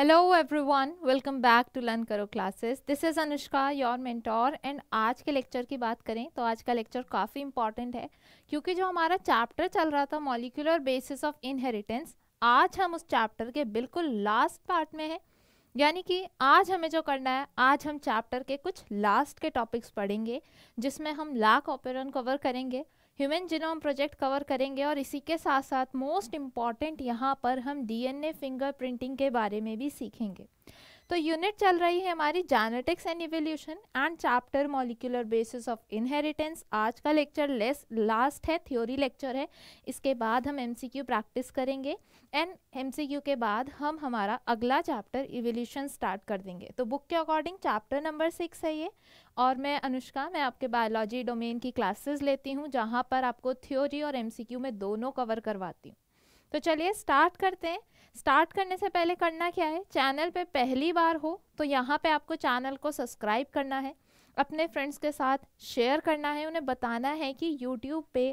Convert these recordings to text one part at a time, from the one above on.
Hello everyone welcome back to learn करो classes this is Anushka your mentor and आज के lecture की बात करें तो आज का लेक्चर काफ़ी इंपॉर्टेंट है क्योंकि जो हमारा चैप्टर चल रहा था मॉलिकुलर बेसिस ऑफ इनहेरिटेंस आज हम उस चैप्टर के बिल्कुल लास्ट पार्ट में हैं यानी कि आज हमें जो करना है आज हम चैप्टर के कुछ लास्ट के टॉपिक्स पढ़ेंगे जिसमें हम लाख ऑपरन कवर करेंगे ह्यूमन जिनोम प्रोजेक्ट कवर करेंगे और इसी के साथ साथ मोस्ट इम्पॉर्टेंट यहाँ पर हम डीएनए फिंगरप्रिंटिंग के बारे में भी सीखेंगे तो यूनिट चल रही है हमारी genetics and evolution and chapter molecular basis of inheritance आज का लेक्चर लेस लास्ट है थ्योरी लेक्चर है इसके बाद हम एमसीक्यू प्रैक्टिस करेंगे एंड एमसीक्यू के बाद हम हमारा अगला चैप्टर इवोल्यूशन स्टार्ट कर देंगे तो बुक के अकॉर्डिंग चैप्टर नंबर सिक्स है ये और मैं अनुष्का मैं आपके बायोलॉजी डोमेन की क्लासेस लेती हूँ जहाँ पर आपको थ्योरी और एम में दोनों कवर करवाती हूँ तो चलिए स्टार्ट करते हैं स्टार्ट करने से पहले करना क्या है चैनल पे पहली बार हो तो यहाँ पे आपको चैनल को सब्सक्राइब करना है अपने फ्रेंड्स के साथ शेयर करना है उन्हें बताना है कि यूट्यूब पे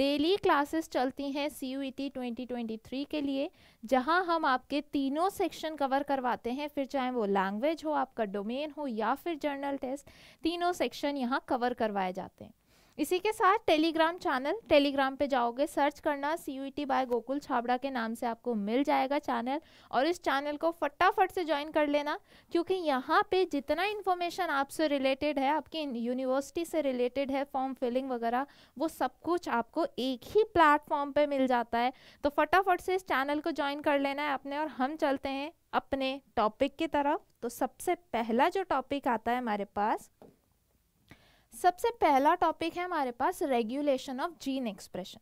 डेली क्लासेस चलती हैं सी यू ई के लिए जहां हम आपके तीनों सेक्शन कवर करवाते हैं फिर चाहे वो लैंग्वेज हो आपका डोमेन हो या फिर जर्नल टेस्ट तीनों सेक्शन यहां कवर करवाए जाते हैं इसी के साथ टेलीग्राम चैनल टेलीग्राम पे जाओगे सर्च करना C U T by Gokul Chhabra के नाम से आपको मिल जाएगा चैनल और इस चैनल को फटाफट से ज्वाइन कर लेना क्योंकि यहाँ पे जितना इन्फॉर्मेशन आपसे रिलेटेड है आपकी यूनिवर्सिटी से रिलेटेड है फॉर्म फिलिंग वगैरह वो सब कुछ आपको एक ही प्लेटफॉर्म पर मिल जाता है तो फटाफट से इस चैनल को ज्वाइन कर लेना है अपने और हम चलते हैं अपने टॉपिक की तरफ तो सबसे पहला जो टॉपिक आता है हमारे पास सबसे पहला टॉपिक है हमारे पास रेगुलेशन ऑफ जीन एक्सप्रेशन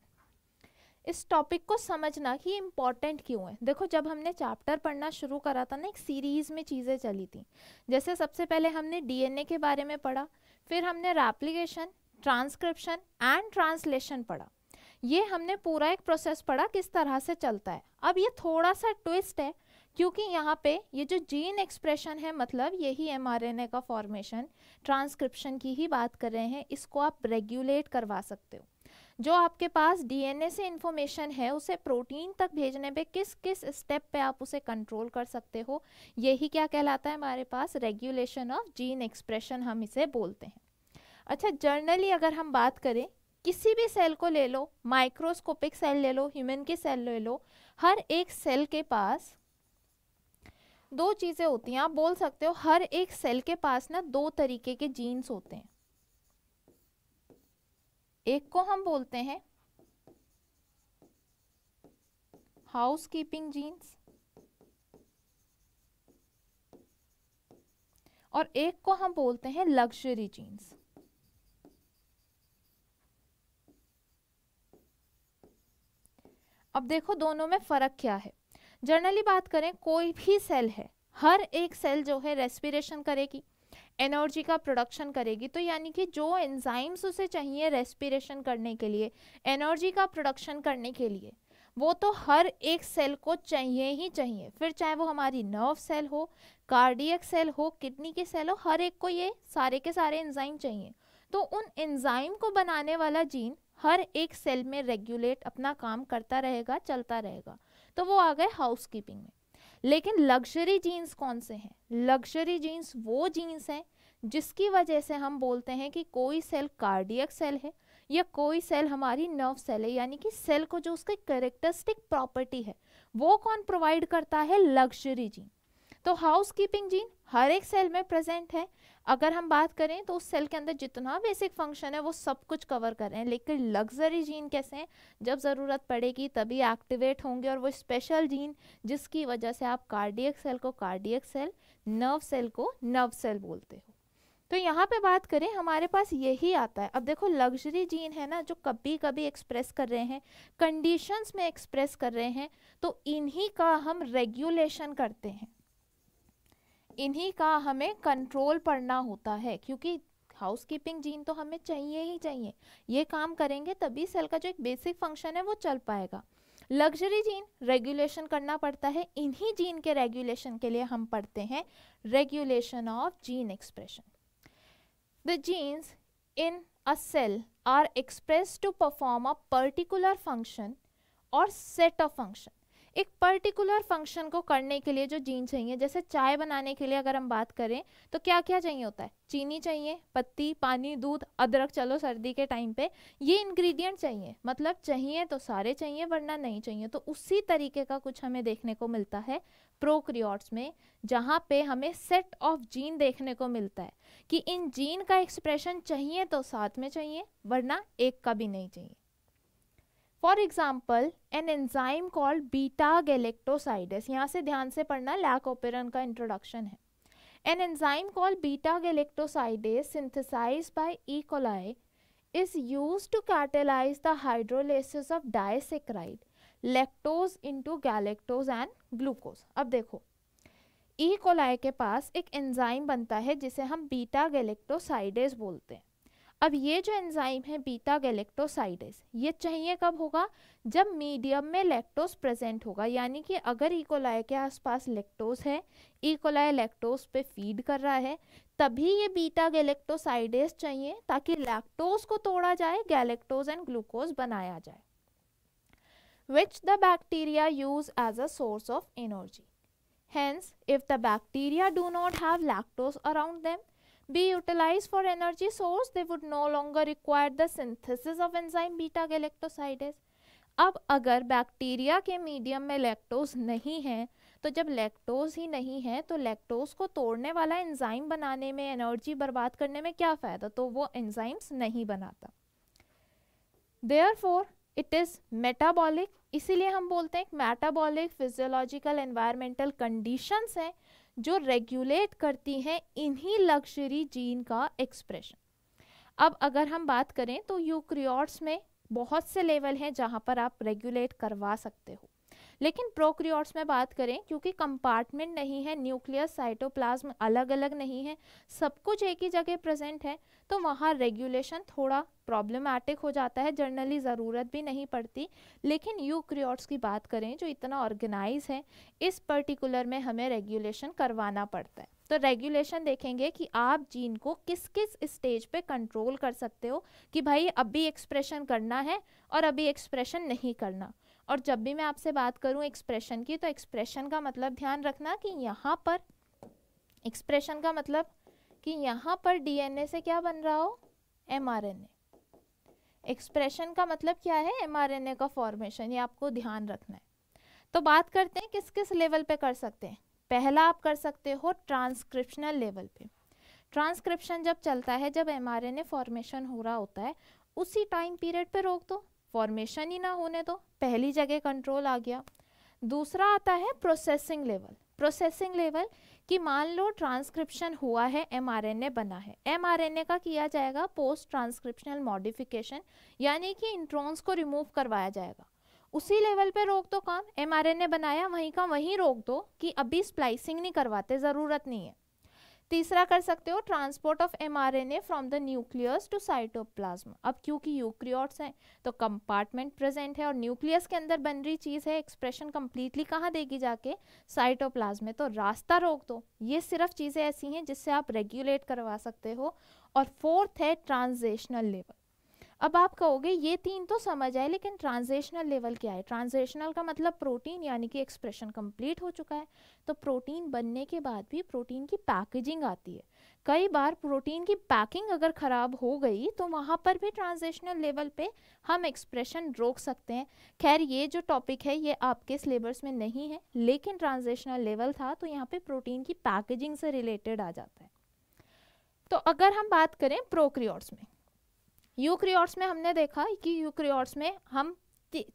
इस टॉपिक को समझना कि इम्पॉर्टेंट क्यों है देखो जब हमने चैप्टर पढ़ना शुरू करा था ना एक सीरीज़ में चीज़ें चली थी जैसे सबसे पहले हमने डीएनए के बारे में पढ़ा फिर हमने रेप्लीकेशन ट्रांसक्रिप्शन एंड ट्रांसलेशन पढ़ा ये हमने पूरा एक प्रोसेस पढ़ा किस तरह से चलता है अब ये थोड़ा सा ट्विस्ट है क्योंकि यहाँ पे ये जो जीन एक्सप्रेशन है मतलब यही एमआरएनए का फॉर्मेशन ट्रांसक्रिप्शन की ही बात कर रहे हैं इसको आप रेगुलेट करवा सकते हो जो आपके पास डीएनए से इंफॉर्मेशन है उसे प्रोटीन तक भेजने पे किस किस स्टेप पे आप उसे कंट्रोल कर सकते हो यही क्या कहलाता है हमारे पास रेगुलेशन ऑफ जीन एक्सप्रेशन हम इसे बोलते हैं अच्छा जर्नली अगर हम बात करें किसी भी सेल को ले लो माइक्रोस्कोपिक सेल ले लो ह्यूमन की सेल ले लो हर एक सेल के पास दो चीज़ें होती हैं आप बोल सकते हो हर एक सेल के पास ना दो तरीके के जीन्स होते हैं एक को हम बोलते हैं हाउस कीपिंग जीन्स और एक को हम बोलते हैं लग्जरी जीन्स अब देखो दोनों में फ़र्क क्या है जनरली बात करें कोई भी सेल है हर एक सेल जो है रेस्पिरेशन करेगी एनर्जी का प्रोडक्शन करेगी तो यानी कि जो एंजाइम्स उसे चाहिए रेस्पिरेशन करने के लिए एनर्जी का प्रोडक्शन करने के लिए वो तो हर एक सेल को चाहिए ही चाहिए फिर चाहे वो हमारी नर्व सेल हो कार्डियक सेल हो किडनी के सेल हो हर एक को ये सारे के सारे एंजाइम चाहिए तो उन एंजाइम को बनाने वाला जीन हर एक सेल में रेगुलेट अपना काम करता रहेगा चलता रहेगा तो वो आ गए हाउस कीपिंग में लेकिन लग्जरी जीन्स कौन से हैं लग्जरी जीन्स वो जीन्स हैं जिसकी वजह से हम बोलते हैं कि कोई सेल कार्डियक सेल है या कोई सेल हमारी नर्व सेल है यानी कि सेल को जो उसके करेक्टरिस्टिक प्रॉपर्टी है वो कौन प्रोवाइड करता है लग्जरी जीन तो हाउस कीपिंग जीन हर एक सेल में प्रेजेंट है अगर हम बात करें तो उस सेल के अंदर जितना बेसिक फंक्शन है वो सब कुछ कवर कर रहे हैं लेकिन लग्जरी जीन कैसे हैं जब ज़रूरत पड़ेगी तभी एक्टिवेट होंगे और वो स्पेशल जीन जिसकी वजह से आप कार्डियक सेल को कार्डियक सेल नर्व सेल को नर्व सेल बोलते हो तो यहाँ पे बात करें हमारे पास यही आता है अब देखो लग्जरी जीन है ना जो कभी कभी एक्सप्रेस कर रहे हैं कंडीशंस में एक्सप्रेस कर रहे हैं तो इन्हीं का हम रेगुलेशन करते हैं इन्हीं का हमें कंट्रोल पढ़ना होता है क्योंकि हाउस कीपिंग जीन तो हमें चाहिए ही चाहिए ये काम करेंगे तभी सेल का जो एक बेसिक फंक्शन है वो चल पाएगा लग्जरी जीन रेगुलेशन करना पड़ता है इन्हीं जीन के रेगुलेशन के लिए हम पढ़ते हैं regulation of gene expression the genes in a cell are express to perform a particular function और सेट ऑफ फंक्शन एक पर्टिकुलर फंक्शन को करने के लिए जो जीन चाहिए जैसे चाय बनाने के लिए अगर हम बात करें तो क्या क्या चाहिए होता है चीनी चाहिए पत्ती पानी दूध अदरक चलो सर्दी के टाइम पे ये इंग्रेडिएंट चाहिए मतलब चाहिए तो सारे चाहिए वरना नहीं चाहिए तो उसी तरीके का कुछ हमें देखने को मिलता है प्रोक्रियोट्स में जहाँ पे हमें सेट ऑफ जीन देखने को मिलता है कि इन जीन का एक्सप्रेशन चाहिए तो साथ में चाहिए वरना एक का भी नहीं चाहिए for example an enzyme called beta galactosidase यहाँ से ध्यान से पढ़ना लैक ओपेरन का इंट्रोडक्शन है an enzyme called beta galactosidase synthesize by E coli is used to catalyze the hydrolysis of disaccharide lactose into galactose and glucose अब देखो ई e coli के पास एक एंजाइम बनता है जिसे हम बीटा गैलेक्टोसाइडस बोलते हैं अब ये जो एंजाइम है बीटा गैलेक्टोसाइडेस ये चाहिए कब होगा जब मीडियम में लेक्टोस प्रेजेंट होगा यानी कि अगर इकोलाय e. के आसपास लेक्टोस है इकोलाय e. लेक्टोस पे फीड कर रहा है तभी ये बीटा गैलेक्टोसाइडेस चाहिए ताकि लैक्टोज को तोड़ा जाए गैलेक्टोज एंड ग्लूकोज बनाया जाए which the bacteria use as a source of energy hence if the bacteria do not have lactose around them be utilized for energy source they would no longer require the synthesis of enzyme beta galactosidase अब अगर bacteria के medium में lactose नहीं है तो जब lactose ही नहीं है तो लैक्टोज को तोड़ने वाला एंजाइम बनाने में एनर्जी बर्बाद करने में क्या फ़ायदा तो वो एंजाइम्स नहीं बनाता therefore it is metabolic इसीलिए हम बोलते हैं मेटाबॉलिक फिजियोलॉजिकल एनवायरमेंटल कंडीशंस हैं जो रेगुलेट करती हैं इन्हीं लक्जरी जीन का एक्सप्रेशन अब अगर हम बात करें तो यूक्रियोट्स में बहुत से लेवल हैं जहाँ पर आप रेगुलेट करवा सकते हो लेकिन प्रोक्रियोट्स में बात करें क्योंकि कंपार्टमेंट नहीं है न्यूक्लियस साइटोप्लाज्म अलग अलग नहीं है सब कुछ एक ही जगह प्रेजेंट है तो वहाँ रेगुलेशन थोड़ा प्रॉब्लमैटिक हो जाता है जनरली ज़रूरत भी नहीं पड़ती लेकिन यूक्रियोट्स की बात करें जो इतना ऑर्गेनाइज है इस पर्टिकुलर में हमें रेगुलेशन करवाना पड़ता है तो रेगुलेशन देखेंगे कि आप जीन को किस किस स्टेज पे कंट्रोल कर सकते हो कि भाई अभी एक्सप्रेशन करना है और अभी एक्सप्रेशन नहीं करना और जब भी मैं आपसे बात करूं एक्सप्रेशन की तो एक्सप्रेशन का मतलब ध्यान रखना कि यहाँ पर एक्सप्रेशन का मतलब कि यहाँ पर डीएनए से क्या बन रहा हो एमआरएनए एक्सप्रेशन का मतलब क्या है एमआरएनए का फॉर्मेशन ये आपको ध्यान रखना है तो बात करते हैं किस किस लेवल पे कर सकते हैं पहला आप कर सकते हो ट्रांसक्रिप्शनल लेवल पे ट्रांसक्रिप्शन जब चलता है जब एमआरएनए फॉर्मेशन हो रहा होता है उसी टाइम पीरियड पे रोक दो फॉर्मेशन ही ना होने दो पहली जगह कंट्रोल आ गया दूसरा आता है प्रोसेसिंग लेवल प्रोसेसिंग लेवल कि मान लो ट्रांसक्रिप्शन हुआ है एमआरएनए बना है एमआरएनए का किया जाएगा पोस्ट ट्रांसक्रिप्शनल मॉडिफिकेशन यानी कि इंट्रॉन्स को रिमूव करवाया जाएगा उसी लेवल पे रोक दो काम एमआरएनए बनाया वहीं का वहीं रोक दो कि अभी स्प्लाइसिंग नहीं करवाते ज़रूरत नहीं है तीसरा कर सकते हो transport of mRNA from the nucleus to cytoplasm अब क्योंकि यूक्रियोट्स हैं तो कंपार्टमेंट प्रेजेंट है और न्यूक्लियस के अंदर बन रही चीज़ है एक्सप्रेशन कम्प्लीटली कहाँ देगी जाके साइटोप्लाज्म में तो रास्ता रोक दो ये सिर्फ चीज़ें ऐसी हैं जिससे आप रेगुलेट करवा सकते हो और फोर्थ है ट्रांजेशनल लेवल अब आप कहोगे ये तीन तो समझ आए लेकिन ट्रांजेशनल लेवल क्या है ट्रांजेशनल का मतलब प्रोटीन यानी कि एक्सप्रेशन कंप्लीट हो चुका है तो प्रोटीन बनने के बाद भी प्रोटीन की पैकेजिंग आती है कई बार प्रोटीन की पैकिंग अगर ख़राब हो गई तो वहाँ पर भी ट्रांजेशनल लेवल पे हम एक्सप्रेशन रोक सकते हैं खैर ये जो टॉपिक है ये आपके सिलेबस में नहीं है लेकिन ट्रांजेशनल लेवल था तो यहाँ पर प्रोटीन की पैकेजिंग से रिलेटेड आ जाता है तो अगर हम बात करें प्रोक्रियोट्स में यूक्रियोट्स में हमने देखा कि यूक्रियोट्स में हम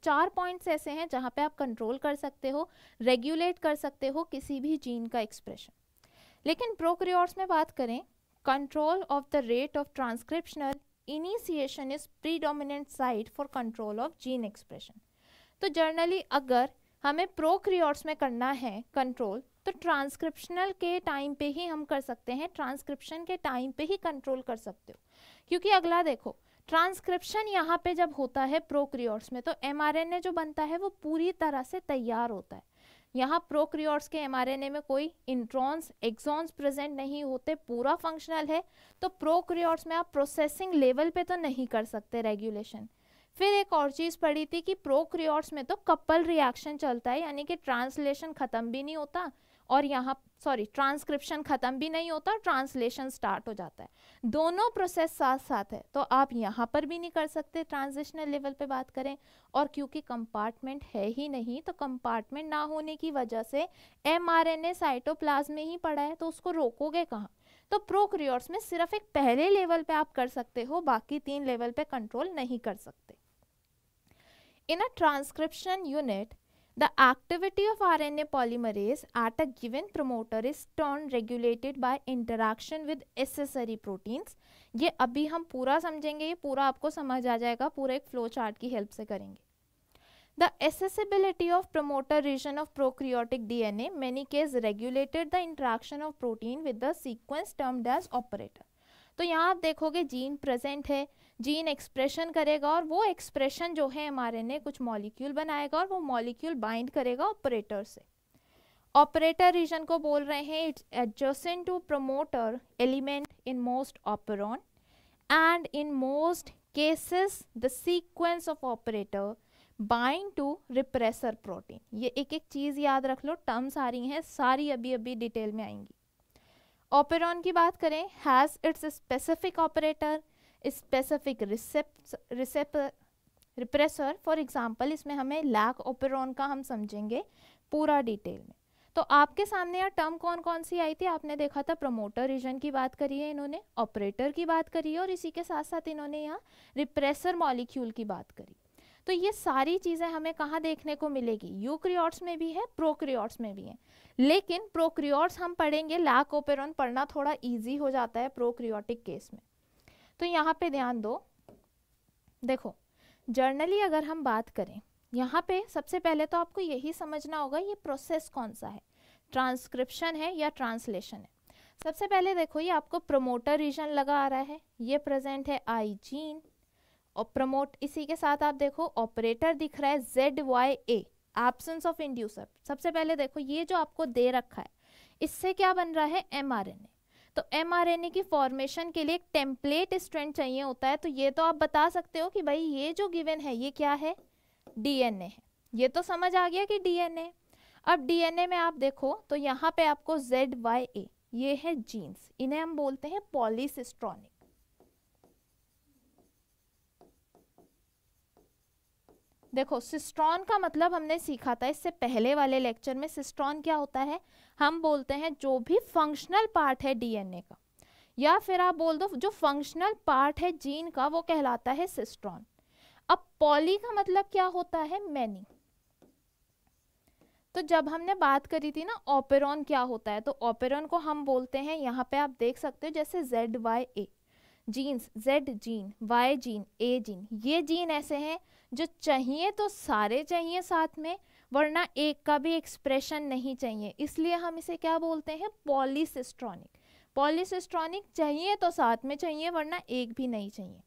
चार पॉइंट्स ऐसे हैं जहाँ पे आप कंट्रोल कर सकते हो रेगुलेट कर सकते हो किसी भी जीन का एक्सप्रेशन लेकिन प्रोक्रियोट्स में बात करें control of the rate of transcriptional initiation is predominant site for control of gene expression तो जर्नली अगर हमें प्रोक्रियोट्स में करना है कंट्रोल तो ट्रांसक्रिप्शनल के टाइम पे ही हम कर सकते हैं ट्रांसक्रिप्शन के टाइम पे ही कंट्रोल कर सकते हो क्योंकि अगला देखो ट्रांसक्रिप्शन यहाँ पे जब होता है प्रोक्रियोर्स में तो एमआरएनए जो बनता है वो पूरी तरह से तैयार होता है यहाँ प्रोक्रियोर्स के एमआरएनए में कोई इंट्रॉन्स एक्सॉन्स प्रेजेंट नहीं होते पूरा फंक्शनल है तो प्रोक्रियोर्स में आप प्रोसेसिंग लेवल पे तो नहीं कर सकते रेगुलेशन फिर एक और चीज़ पड़ी थी कि प्रोक्रियोर्स में तो कपल रिएक्शन चलता है यानी कि ट्रांसलेशन ख़त्म भी नहीं होता और यहाँ सॉरी ट्रांसक्रिप्शन ख़त्म भी नहीं होता ट्रांसलेशन स्टार्ट हो जाता है दोनों प्रोसेस साथ साथ है तो आप यहाँ पर भी नहीं कर सकते ट्रांजिशनल लेवल पे बात करें और क्योंकि कंपार्टमेंट है ही नहीं तो कंपार्टमेंट ना होने की वजह से M R N A cytoplasm में ही पड़ा है तो उसको रोकोगे कहाँ तो प्रोक्रियोर्स में सिर्फ एक पहले लेवल पे आप कर सकते हो बाकी तीन लेवल पे कंट्रोल नहीं कर सकते in a transcription unit The activity of RNA polymerase at a given promoter is turn regulated by interaction with accessory proteins. ये अभी हम पूरा समझेंगे ये पूरा आपको समझ आ जाएगा पूरा एक फ्लो चार्ट की हेल्प से करेंगे the accessibility of promoter region of prokaryotic D N A many case regulated the interaction of protein with the sequence term as operator तो यहाँ आप देखोगे जीन प्रेजेंट है जीन एक्सप्रेशन करेगा और वो एक्सप्रेशन जो है एमआरएनए कुछ मॉलिक्यूल बनाएगा और वो मॉलिक्यूल बाइंड करेगा ऑपरेटर से ऑपरेटर रीजन को बोल रहे हैं it's adjacent to promoter element in most operon and in most cases the sequence of operator bind to repressor protein ये एक एक चीज़ याद रख लो टर्म्स आ रही हैं सारी अभी अभी डिटेल में आएंगी ऑपरॉन की बात करें has its specific operator specific recep repressor for example इसमें हमें लैक ओपेरॉन का हम समझेंगे पूरा डिटेल में तो आपके सामने यह टर्म कौन कौन सी आई थी आपने देखा था प्रमोटर रीजन की बात करी है इन्होंने ऑपरेटर की बात करी है और इसी के साथ साथ इन्होंने यहाँ रिप्रेसर मॉलिक्यूल की बात करी तो ये सारी चीज़ें हमें कहाँ देखने को मिलेगी यूक्रियोट्स में भी है प्रोक्रियोट्स में भी है लेकिन प्रोक्रियोट्स हम पढ़ेंगे लैक ओपेरॉन पढ़ना थोड़ा ईजी हो जाता है प्रोक्रियोटिक केस में तो यहाँ पे ध्यान दो देखो जर्नली अगर हम बात करें यहाँ पे सबसे पहले तो आपको यही समझना होगा ये प्रोसेस कौन सा है ट्रांसक्रिप्शन है या ट्रांसलेशन है सबसे पहले देखो ये आपको प्रोमोटर रीजन लगा आ रहा है ये प्रेजेंट है आई जीन और प्रमोट इसी के साथ आप देखो ऑपरेटर दिख रहा है Z Y A absence of inducer सबसे पहले देखो ये जो आपको दे रखा है इससे क्या बन रहा है एम आर एन ए तो एम की फॉर्मेशन के लिए एक टेम्पलेट स्ट्रैंड चाहिए होता है तो ये तो आप बता सकते हो कि भाई ये जो गिवन है ये क्या है डीएनए है ये तो समझ आ गया कि डीएनए अब डीएनए में आप देखो तो यहाँ पे आपको जेड वाई ए ये है जीन्स इन्हें हम बोलते हैं पॉलीसिस्ट्रॉनिक देखो सिस्ट्रॉन का मतलब हमने सीखा था इससे पहले वाले लेक्चर में सिस्ट्रॉन क्या होता है हम बोलते हैं जो भी फंक्शनल पार्ट है डीएनए का या फिर आप बोल दो जो फंक्शनल पार्ट है जीन का वो कहलाता है सिस्ट्रॉन अब पॉली का मतलब क्या होता है मैनी तो जब हमने बात करी थी ना ऑपेरॉन क्या होता है तो ऑपेरॉन को हम बोलते हैं यहाँ पे आप देख सकते हो जैसे Z Y A genes Z gene Y gene A gene ये जीन ऐसे हैं जो चाहिए तो सारे चाहिए साथ में वरना एक का भी एक्सप्रेशन नहीं चाहिए इसलिए हम इसे क्या बोलते हैं पॉलीसिस्ट्रॉनिक पॉलीसिस्ट्रॉनिक चाहिए तो साथ में चाहिए वरना एक भी नहीं चाहिए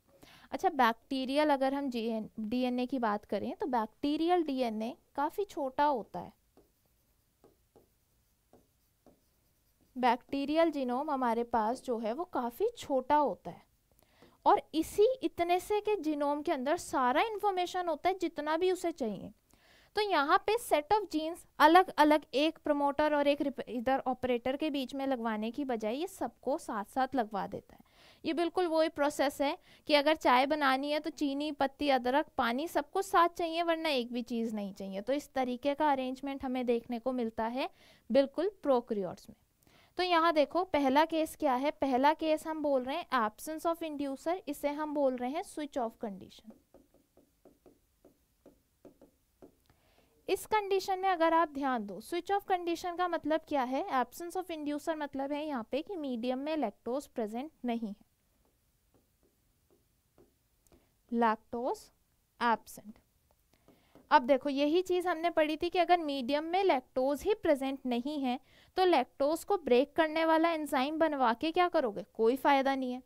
अच्छा बैक्टीरियल अगर हम जी डीएनए की बात करें तो बैक्टीरियल डीएनए काफ़ी छोटा होता है बैक्टीरियल जीनोम हमारे पास जो है वो काफ़ी छोटा होता है और इसी इतने से के जीनोम के अंदर सारा इन्फॉर्मेशन होता है जितना भी उसे चाहिए तो यहाँ पे सेट ऑफ जीन्स अलग अलग एक प्रमोटर और एक इधर ऑपरेटर के बीच में लगवाने की बजाय ये सबको साथ साथ लगवा देता है ये बिल्कुल वही प्रोसेस है कि अगर चाय बनानी है तो चीनी पत्ती अदरक पानी सब कुछ साथ चाहिए वरना एक भी चीज़ नहीं चाहिए तो इस तरीके का अरेंजमेंट हमें देखने को मिलता है बिल्कुल प्रोक्रियोर्स में तो यहाँ देखो पहला केस क्या है पहला केस हम बोल रहे हैं एबसेंस ऑफ इंड्यूसर इसे हम बोल रहे हैं स्विच ऑफ कंडीशन इस कंडीशन में अगर आप ध्यान दो स्विच ऑफ कंडीशन का मतलब क्या है एब्सेंस ऑफ इंड्यूसर मतलब है यहाँ पे कि मीडियम में लैक्टोज प्रेजेंट नहीं है लैक्टोज एब्सेंट अब देखो यही चीज़ हमने पढ़ी थी कि अगर मीडियम में लैक्टोज ही प्रेजेंट नहीं है तो लैक्टोज को ब्रेक करने वाला एंजाइम बनवा के क्या करोगे कोई फ़ायदा नहीं है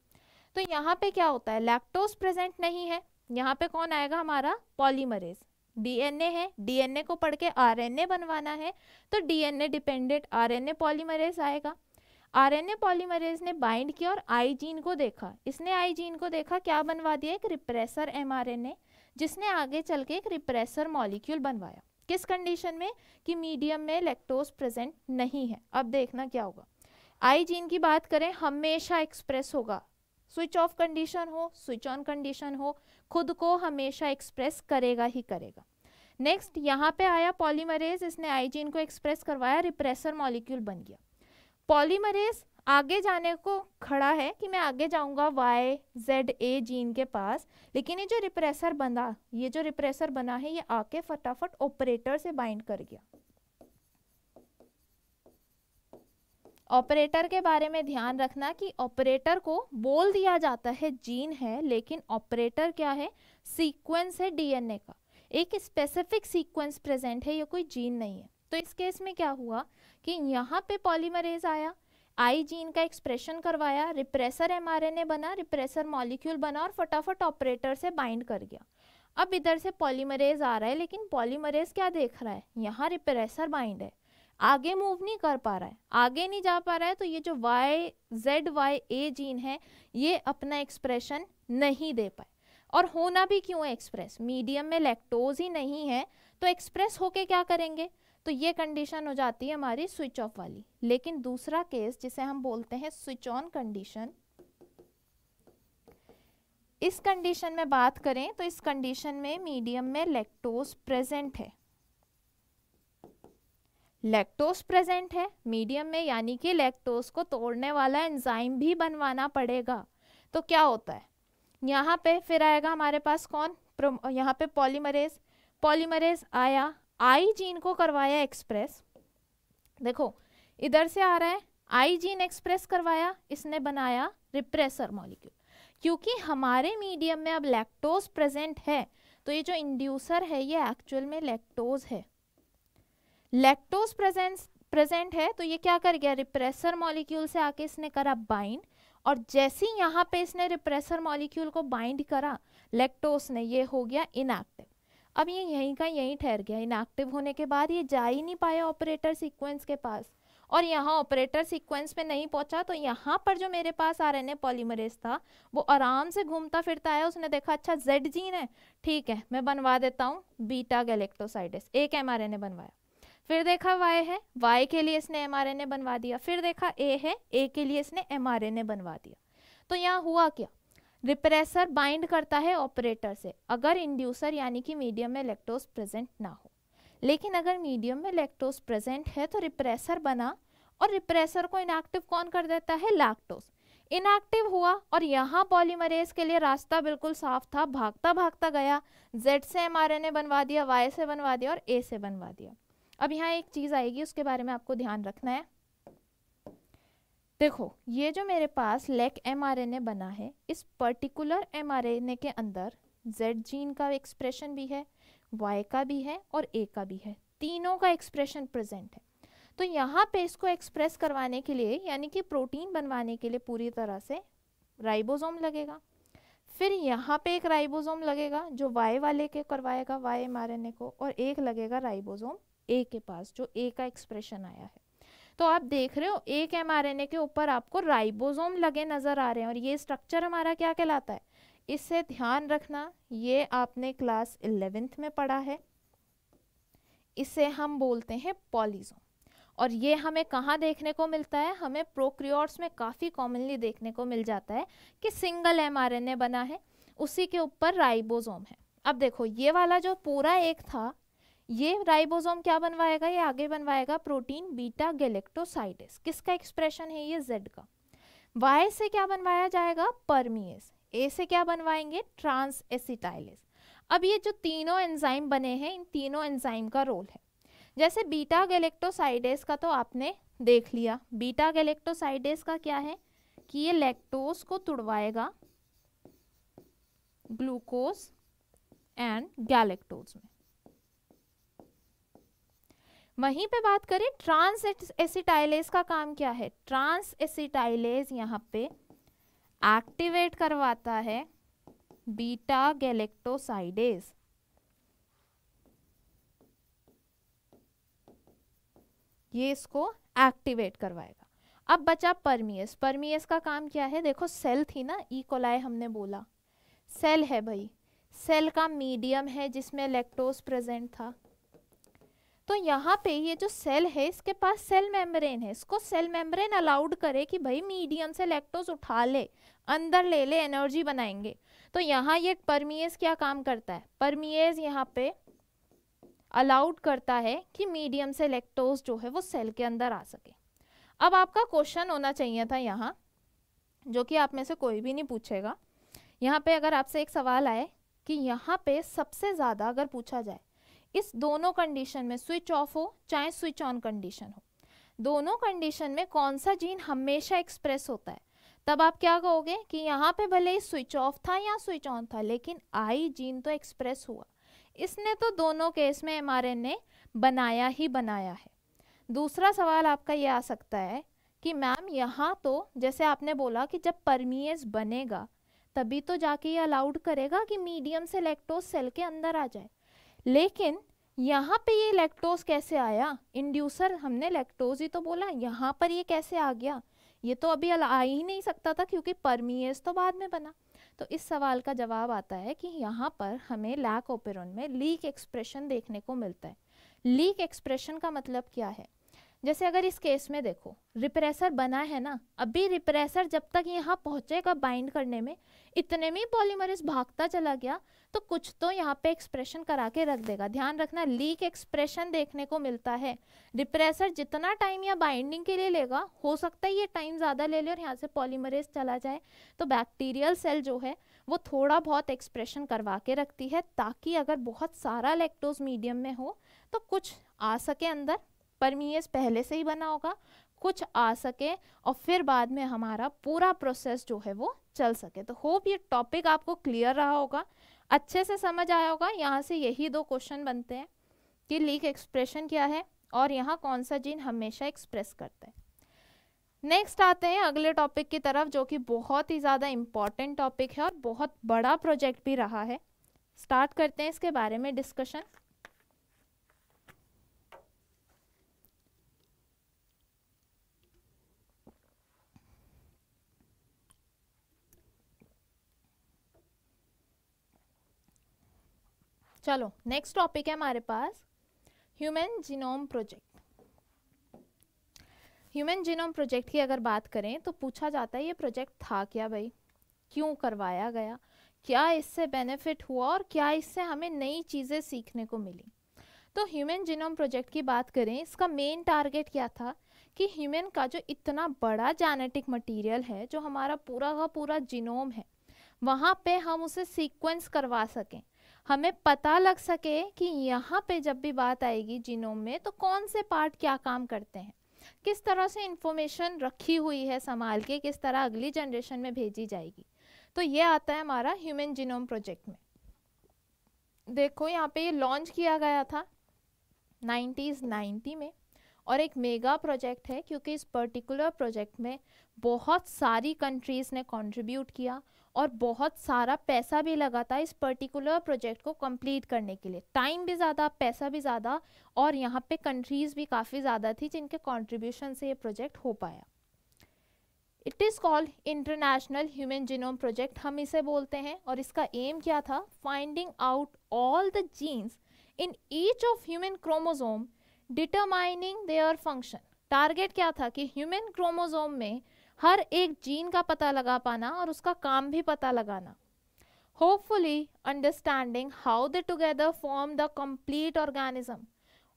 तो यहाँ पे क्या होता है लैक्टोज प्रेजेंट नहीं है यहाँ पे कौन आएगा हमारा पॉलीमरेज डीएनए है डीएनए को पढ़ के आर बनवाना है तो डीएनए डिपेंडेंट आर पॉलीमरेज आएगा आर पॉलीमरेज ने बाइंड किया और आई जीन को देखा इसने आई जीन को देखा क्या बनवा दिया एक रिप्रेसर एम आर जिसने आगे चल के एक रिप्रेसर मॉलिक्यूल बनवाया किस कंडीशन में कि मीडियम में लैक्टोज प्रेजेंट नहीं है अब देखना क्या होगा आई जीन की बात करें हमेशा एक्सप्रेस होगा स्विच ऑफ कंडीशन हो स्विच ऑन कंडीशन हो खुद को हमेशा एक्सप्रेस करेगा ही करेगा नेक्स्ट यहाँ पे आया पॉलीमरेज इसने आई जीन को एक्सप्रेस करवाया रिप्रेसर मॉलिक्यूल बन गया पॉलीमरेज आगे जाने को खड़ा है कि मैं आगे जाऊंगा वाई जेड ए जीन के पास लेकिन ये जो रिप्रेसर बना ये जो रिप्रेसर बना है ये आके फटाफट ऑपरेटर से बाइंड कर गया ऑपरेटर के बारे में ध्यान रखना कि ऑपरेटर को बोल दिया जाता है जीन है लेकिन ऑपरेटर क्या है सीक्वेंस है डीएनए का एक स्पेसिफिक सीक्वेंस प्रेजेंट है ये कोई जीन नहीं है तो इस केस में क्या हुआ कि यहाँ पे पॉलीमरेज आया आई जीन का एक्सप्रेशन करवाया रिप्रेसर एमआरएनए बना रिप्रेसर मॉलिक्यूल बना और फटाफट ऑपरेटर से बाइंड कर गया अब इधर से पॉलीमरेज आ रहा है लेकिन पॉलीमरेज क्या देख रहा है यहाँ रिप्रेसर बाइंड है आगे मूव नहीं कर पा रहा है आगे नहीं जा पा रहा है तो ये जो Y Z Y A gene है ये अपना एक्सप्रेशन नहीं दे पाए और होना भी क्यों है एक्सप्रेस मीडियम में लैक्टोज ही नहीं है तो एक्सप्रेस होके क्या करेंगे तो ये कंडीशन हो जाती है हमारी स्विच ऑफ वाली लेकिन दूसरा केस जिसे हम बोलते हैं स्विच ऑन कंडीशन इस कंडीशन में बात करें तो इस कंडीशन में मीडियम में लैक्टोज प्रेजेंट है लैक्टोज प्रेजेंट है मीडियम में यानी कि लैक्टोज को तोड़ने वाला एंजाइम भी बनवाना पड़ेगा तो क्या होता है यहाँ पे फिर आएगा हमारे पास कौन यहाँ पे पॉलीमरेज पॉलीमरेज आया आई जीन को करवाया एक्सप्रेस देखो इधर से आ रहा है आई जीन एक्सप्रेस करवाया इसने बनाया रिप्रेसर मॉलिक्यूल क्योंकि हमारे मीडियम में अब लैक्टोज प्रेजेंट है तो ये जो इंड्यूसर है ये एक्चुअल में लैक्टोज है लैक्टोज प्रेजेंस प्रेजेंट है तो ये क्या कर गया रिप्रेसर मॉलिक्यूल से आके इसने करा बाइंड और जैसे ही यहाँ पे इसने रिप्रेसर मॉलिक्यूल को बाइंड करा लैक्टोज ने ये हो गया इनएक्टिव अब ये यहीं का यहीं ठहर गया इनएक्टिव होने के बाद ये जा ही नहीं पाया ऑपरेटर सीक्वेंस के पास और यहाँ ऑपरेटर सीक्वेंस में नहीं पहुँचा तो यहाँ पर जो मेरे पास आर एन पॉलीमरेज था वो आराम से घूमता फिरता आया उसने देखा अच्छा जेड जीन है ठीक है मैं बनवा देता हूँ बीटा गैलेक्टोसाइटिस एक एम बनवाया फिर देखा वाई है वाई के लिए इसने एम बनवा दिया फिर देखा ए है ए के लिए इसने एम बनवा दिया तो यहाँ हुआ क्या रिप्रेसर बाइंड करता है ऑपरेटर से अगर इंड्यूसर यानी कि मीडियम में लेक्टोज प्रेजेंट ना हो लेकिन अगर मीडियम में लेक्टोज प्रेजेंट है तो रिप्रेसर बना और रिप्रेसर को इनएक्टिव कौन कर देता है लैक्टोज इनएक्टिव हुआ और यहाँ पॉलीमरेज के लिए रास्ता बिल्कुल साफ था भागता भागता गया जेड से एम बनवा दिया वाई से बनवा दिया और ए से बनवा दिया अब यहाँ एक चीज़ आएगी उसके बारे में आपको ध्यान रखना है देखो ये जो मेरे पास लेक एम बना है इस पर्टिकुलर एम के अंदर जेड जीन का एक्सप्रेशन भी है वाई का भी है और ए का भी है तीनों का एक्सप्रेशन प्रेजेंट है तो यहाँ पे इसको एक्सप्रेस करवाने के लिए यानी कि प्रोटीन बनवाने के लिए पूरी तरह से राइबोसोम लगेगा फिर यहाँ पे एक राइबोसोम लगेगा जो वाई वाले के करवाएगा वाई एम को और एक लगेगा राइबोसोम ए के पास जो ए का एक्सप्रेशन आया है तो आप देख रहे हो एक एम के ऊपर आपको राइबोसोम लगे नज़र आ रहे हैं और ये स्ट्रक्चर हमारा क्या कहलाता है इससे ध्यान रखना ये आपने क्लास इलेवेंथ में पढ़ा है इसे हम बोलते हैं पॉलीजोम और ये हमें कहाँ देखने को मिलता है हमें प्रोक्रियोट्स में काफ़ी कॉमनली देखने को मिल जाता है कि सिंगल एम बना है उसी के ऊपर राइबोसोम है अब देखो ये वाला जो पूरा एक था ये राइबोसोम क्या बनवाएगा ये आगे बनवाएगा प्रोटीन बीटा गैलेक्टोसाइटिस किसका एक्सप्रेशन है ये जेड का वाई से क्या बनवाया जाएगा परमीएस ए से क्या बनवाएंगे ट्रांस एसिटाइलिस अब ये जो तीनों एंजाइम बने हैं इन तीनों एंजाइम का रोल है जैसे बीटा गैलेक्टोसाइडेस का तो आपने देख लिया बीटा गैलेक्टोसाइडेस का क्या है कि ये लैक्टोज को तुड़वाएगा ग्लूकोज एंड गैलेक्टोज में वहीं पे बात करें ट्रांस एसिटाइलेज का काम क्या है ट्रांस एसिटाइलेज यहाँ पे एक्टिवेट करवाता है बीटा गैलेक्टोसाइडेज ये इसको एक्टिवेट करवाएगा अब बचा परमियस परमियस का काम क्या है देखो सेल थी ना ई e. हमने बोला सेल है भाई सेल का मीडियम है जिसमें लेक्टोज प्रेजेंट था तो यहाँ पे ये जो सेल है इसके पास सेल मेम्ब्रेन है इसको सेल मेम्ब्रेन अलाउड करे कि भाई मीडियम से लैक्टोज उठा ले अंदर ले ले एनर्जी बनाएंगे तो यहाँ ये परमिएज क्या काम करता है परमिएज यहाँ पे अलाउड करता है कि मीडियम से लैक्टोज जो है वो सेल के अंदर आ सके अब आपका क्वेश्चन होना चाहिए था यहाँ जो कि आप में से कोई भी नहीं पूछेगा यहाँ पे अगर आपसे एक सवाल आए कि यहाँ पे सबसे ज़्यादा अगर पूछा जाए इस दोनों कंडीशन में स्विच ऑफ हो चाहे स्विच ऑन कंडीशन हो दोनों कंडीशन में कौन सा जीन हमेशा एक्सप्रेस होता है तब आप क्या कहोगे कि यहाँ पे भले ही स्विच ऑफ था या स्विच ऑन था लेकिन आई जीन तो एक्सप्रेस हुआ इसने तो दोनों केस में एम बनाया ही बनाया है दूसरा सवाल आपका ये आ सकता है कि मैम यहाँ तो जैसे आपने बोला कि जब परमीएस बनेगा तभी तो जाके ये अलाउड करेगा कि मीडियम से लेक्टोज सेल के अंदर आ जाए लेकिन यहाँ पे ये लैक्टोज कैसे आया इंड्यूसर हमने लैक्टोज ही तो बोला यहाँ पर ये कैसे आ गया ये तो अभी आ ही नहीं सकता था क्योंकि परमीज तो बाद में बना तो इस सवाल का जवाब आता है कि यहाँ पर हमें लैक ओपेरोन में लीक एक्सप्रेशन देखने को मिलता है लीक एक्सप्रेशन का मतलब क्या है जैसे अगर इस केस में देखो रिप्रेसर बना है ना अभी रिप्रेसर जब तक यहाँ पहुँचेगा बाइंड करने में इतने में पॉलीमरेज भागता चला गया तो कुछ तो यहाँ पे एक्सप्रेशन करा के रख देगा ध्यान रखना लीक एक्सप्रेशन देखने को मिलता है रिप्रेसर जितना टाइम या बाइंडिंग के लिए लेगा हो सकता है ये टाइम ज़्यादा ले ले और यहाँ से पॉलीमरेज चला जाए तो बैक्टीरियल सेल जो है वो थोड़ा बहुत एक्सप्रेशन करवा के रखती है ताकि अगर बहुत सारा लेक्टोज मीडियम में हो तो कुछ आ सके अंदर परमीयस पहले से ही बना होगा कुछ आ सके और फिर बाद में हमारा पूरा प्रोसेस जो है वो चल सके तो होप ये टॉपिक आपको क्लियर रहा होगा अच्छे से समझ आया होगा यहाँ से यही दो क्वेश्चन बनते हैं कि लीक एक्सप्रेशन क्या है और यहाँ कौन सा जीन हमेशा एक्सप्रेस करता है नेक्स्ट आते हैं अगले टॉपिक की तरफ जो कि बहुत ही ज़्यादा इम्पॉर्टेंट टॉपिक है और बहुत बड़ा प्रोजेक्ट भी रहा है स्टार्ट करते हैं इसके बारे में डिस्कशन चलो नेक्स्ट टॉपिक है हमारे पास human genome project human genome project की अगर बात करें तो पूछा जाता है ये प्रोजेक्ट था क्या भाई क्यों करवाया गया क्या इससे बेनिफिट हुआ और क्या इससे हमें नई चीज़ें सीखने को मिली तो ह्यूमन जीनोम प्रोजेक्ट की बात करें इसका मेन टारगेट क्या था कि ह्यूमन का जो इतना बड़ा जेनेटिक मटेरियल है जो हमारा पूरा का पूरा जीनोम है वहाँ पे हम उसे सीक्वेंस करवा सकें हमें पता लग सके कि यहाँ पे जब भी बात आएगी जीनोम में तो कौन से पार्ट क्या काम करते हैं किस तरह से इंफॉर्मेशन रखी हुई है संभाल के किस तरह अगली जनरेशन में भेजी जाएगी तो ये आता है हमारा ह्यूमन जीनोम प्रोजेक्ट में देखो यहाँ पे ये लॉन्च किया गया था नाइन्टीज नाइन्टी में और एक मेगा प्रोजेक्ट है क्योंकि इस पर्टिकुलर प्रोजेक्ट में बहुत सारी कंट्रीज़ ने कंट्रीब्यूट किया और बहुत सारा पैसा भी लगा था इस पर्टिकुलर प्रोजेक्ट को कंप्लीट करने के लिए टाइम भी ज़्यादा पैसा भी ज़्यादा और यहाँ पे कंट्रीज़ भी काफ़ी ज़्यादा थी जिनके कंट्रीब्यूशन से ये प्रोजेक्ट हो पाया it is called international human genome project हम इसे बोलते हैं और इसका एम क्या था finding out all the genes in each of human chromosome determining their function target क्या था कि ह्यूमन क्रोमोजोम में हर एक जीन का पता लगा पाना और उसका काम भी पता लगाना hopefully understanding how they together form the complete organism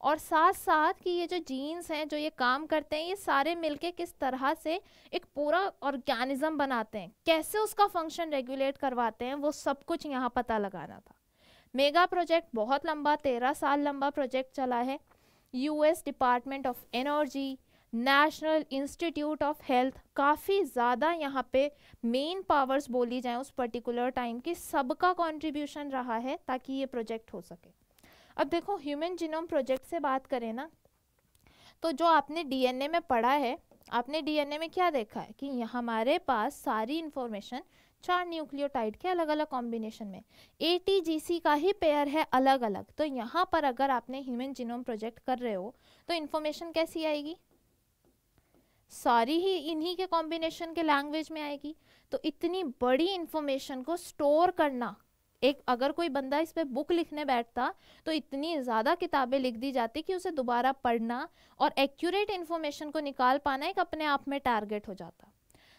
और साथ साथ कि ये जो जीन्स हैं जो ये काम करते हैं ये सारे मिलके किस तरह से एक पूरा ऑर्गेनिज्म बनाते हैं कैसे उसका फंक्शन रेगुलेट करवाते हैं वो सब कुछ यहाँ पता लगाना था मेगा प्रोजेक्ट बहुत लंबा तेरह साल लंबा प्रोजेक्ट चला है US department of energy national institute of health काफ़ी ज़्यादा यहाँ पे मेन पावर्स बोली जाए उस पर्टिकुलर टाइम की सबका कंट्रीब्यूशन रहा है ताकि ये प्रोजेक्ट हो सके अब देखो ह्यूमन जीनोम प्रोजेक्ट से बात करें ना तो जो आपने डीएनए में पढ़ा है आपने डीएनए में क्या देखा है कि हमारे पास सारी इंफॉर्मेशन चार न्यूक्लियोटाइड के अलग अलग कॉम्बिनेशन में ए का ही पेयर है अलग अलग तो यहाँ पर अगर आपने ह्यूमन जीनोम प्रोजेक्ट कर रहे हो तो इन्फॉर्मेशन कैसी आएगी सारी ही इन्हीं के कॉम्बिनेशन के लैंग्वेज में आएगी तो इतनी बड़ी इंफॉर्मेशन को स्टोर करना एक अगर कोई बंदा इस पर बुक लिखने बैठता तो इतनी ज़्यादा किताबें लिख दी जाती कि उसे दोबारा पढ़ना और एक्यूरेट इन्फॉर्मेशन को निकाल पाना एक अपने आप में टारगेट हो जाता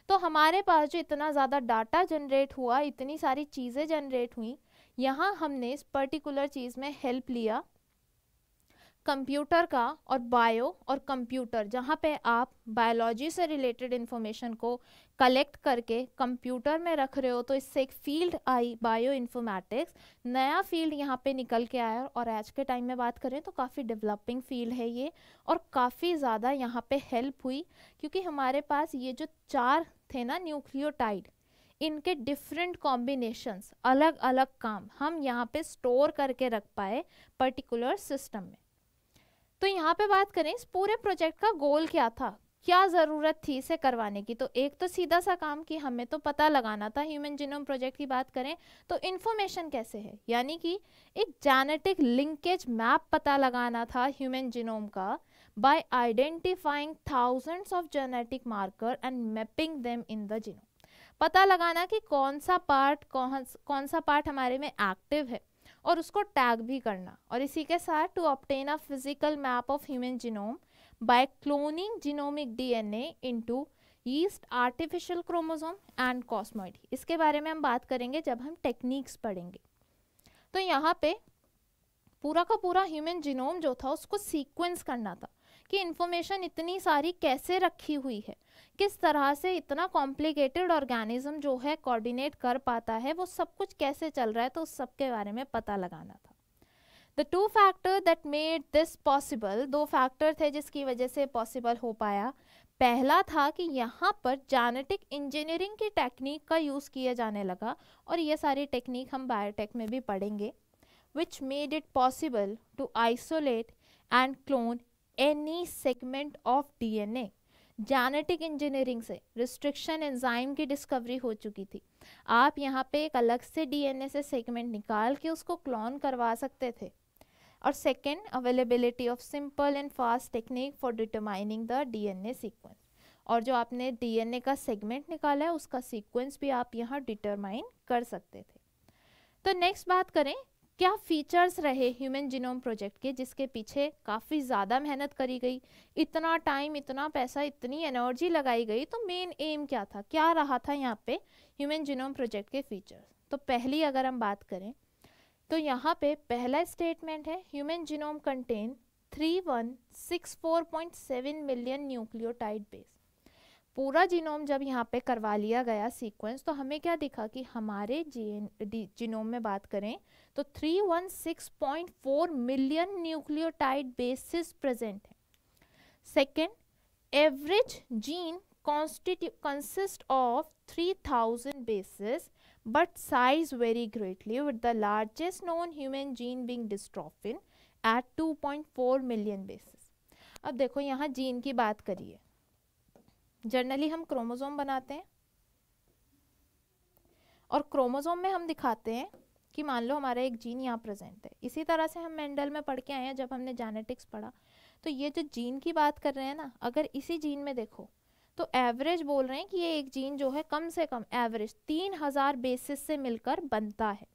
तो हमारे पास जो इतना ज़्यादा डाटा जनरेट हुआ इतनी सारी चीज़ें जनरेट हुई यहाँ हमने इस पर्टिकुलर चीज़ में हेल्प लिया कंप्यूटर का और बायो और कंप्यूटर जहाँ पे आप बायोलॉजी से रिलेटेड इन्फॉर्मेशन को कलेक्ट करके कंप्यूटर में रख रहे हो तो इससे एक फील्ड आई बायो इन्फॉर्मेटिक्स नया फील्ड यहाँ पे निकल के आया और आज के टाइम में बात करें तो काफ़ी डेवलपिंग फील्ड है ये और काफ़ी ज़्यादा यहाँ पे हेल्प हुई क्योंकि हमारे पास ये जो चार थे ना न्यूक्लियोटाइड इनके डिफरेंट कॉम्बिनेशंस अलग अलग काम हम यहाँ पे स्टोर करके रख पाए पर्टिकुलर सिस्टम में तो यहाँ पे बात करें इस पूरे प्रोजेक्ट का गोल क्या था क्या ज़रूरत थी इसे करवाने की तो एक तो सीधा सा काम कि हमें तो पता लगाना था ह्यूमन जीनोम प्रोजेक्ट की बात करें तो इन्फॉर्मेशन कैसे है यानी कि एक जेनेटिक लिंकेज मैप पता लगाना था ह्यूमन जीनोम का by identifying thousands of genetic marker and mapping them in the genome पता लगाना कि कौन सा पार्ट कौन कौन सा पार्ट हमारे में एक्टिव है और उसको टैग भी करना और इसी के साथ to obtain a physical map of human genome by cloning genomic DNA into yeast artificial chromosome and cosmid इसके बारे में हम बात करेंगे जब हम टेक्निक्स पढ़ेंगे तो यहाँ पे पूरा का पूरा ह्यूमन जिनोम जो था उसको सीक्वेंस करना था कि इन्फॉर्मेशन इतनी सारी कैसे रखी हुई है किस तरह से इतना कॉम्प्लिकेटेड ऑर्गेनिज्म जो है कोऑर्डिनेट कर पाता है वो सब कुछ कैसे चल रहा है तो उस सब के बारे में पता लगाना था the two factor that made this possible दो फैक्टर थे जिसकी वजह से पॉसिबल हो पाया पहला था कि यहाँ पर जेनेटिक इंजीनियरिंग की टेक्निक का यूज़ किया जाने लगा और ये सारी टेक्निक हम बायोटेक में भी पढ़ेंगे which made it possible to isolate and clone any segment of DNA. Genetic engineering से रिस्ट्रिक्शन एंजाइम की डिस्कवरी हो चुकी थी आप यहाँ पे एक अलग से डीएनए से सेगमेंट निकाल के उसको क्लोन करवा सकते थे और second availability of simple and fast technique for determining the DNA sequence और जो आपने डीएनए का सेगमेंट निकाला है उसका सीक्वेंस भी आप यहाँ डिटरमाइन कर सकते थे तो नेक्स्ट बात करें क्या फीचर्स रहे ह्यूमन जीनोम प्रोजेक्ट के जिसके पीछे काफ़ी ज़्यादा मेहनत करी गई इतना टाइम इतना पैसा इतनी एनर्जी लगाई गई तो मेन एम क्या था क्या रहा था यहाँ पे ह्यूमन जीनोम प्रोजेक्ट के फीचर्स तो पहली अगर हम बात करें तो यहाँ पे पहला स्टेटमेंट है human genome contain three million nucleotide base पूरा जीनोम जब यहाँ पे करवा लिया गया सीक्वेंस तो हमें क्या दिखा कि हमारे जीन जीनोम में बात करें तो 316.4 मिलियन न्यूक्लियोटाइड बेसिस प्रेजेंट है second average gene constitu consist of 3000 bases but size vary greatly with the largest known human gene being dystrophin at 2.4 million bases अब देखो यहाँ जीन की बात करिए जनरली हम क्रोमोज़ोम बनाते हैं और क्रोमोज़ोम में हम दिखाते हैं कि मान लो हमारा एक जीन यहाँ प्रेजेंट है इसी तरह से हम मेंडल में पढ़ के आए हैं जब हमने जेनेटिक्स पढ़ा तो ये जो जीन की बात कर रहे हैं ना अगर इसी जीन में देखो तो एवरेज बोल रहे हैं कि ये एक जीन जो है कम से कम एवरेज तीन हज़ार बेसिस से मिलकर बनता है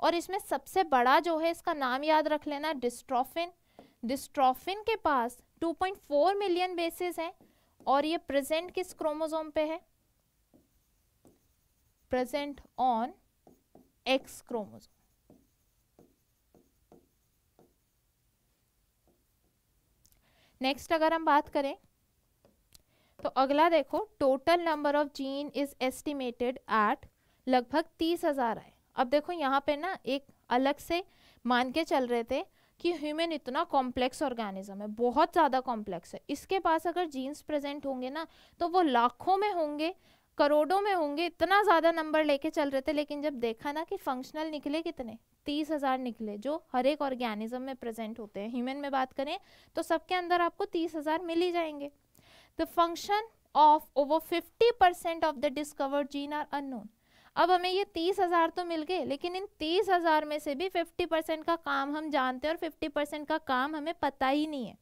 और इसमें सबसे बड़ा जो है इसका नाम याद रख लेना डिस्ट्रोफिन डिस्ट्रोफिन के पास 2.4 मिलियन बेसिस हैं और ये प्रेजेंट किस क्रोमोसोम पे है present on X chromosome next अगर हम बात करें तो अगला देखो total number of gene is estimated at लगभग तीस हज़ार आए अब देखो यहाँ पे ना एक अलग से मान के चल रहे थे कि ह्यूमन इतना कॉम्प्लेक्स ऑर्गेनिज्म है बहुत ज़्यादा कॉम्प्लेक्स है इसके पास अगर जीन्स प्रेजेंट होंगे ना तो वो लाखों में होंगे करोड़ों में होंगे इतना ज़्यादा नंबर लेके चल रहे थे लेकिन जब देखा ना कि फंक्शनल निकले कितने तीस हज़ार निकले जो हर एक ऑर्गेनिज्म में प्रेजेंट होते हैं ह्यूमन में बात करें तो सबके अंदर आपको तीस हज़ार मिल ही जाएंगे the function of over fifty percent of the discovered gene are unknown अब हमें ये तीस हज़ार तो मिल गए लेकिन इन तीस हज़ार में से भी फिफ्टी परसेंट का काम हम जानते हैं और फिफ्टी परसेंट का काम हमें पता ही नहीं है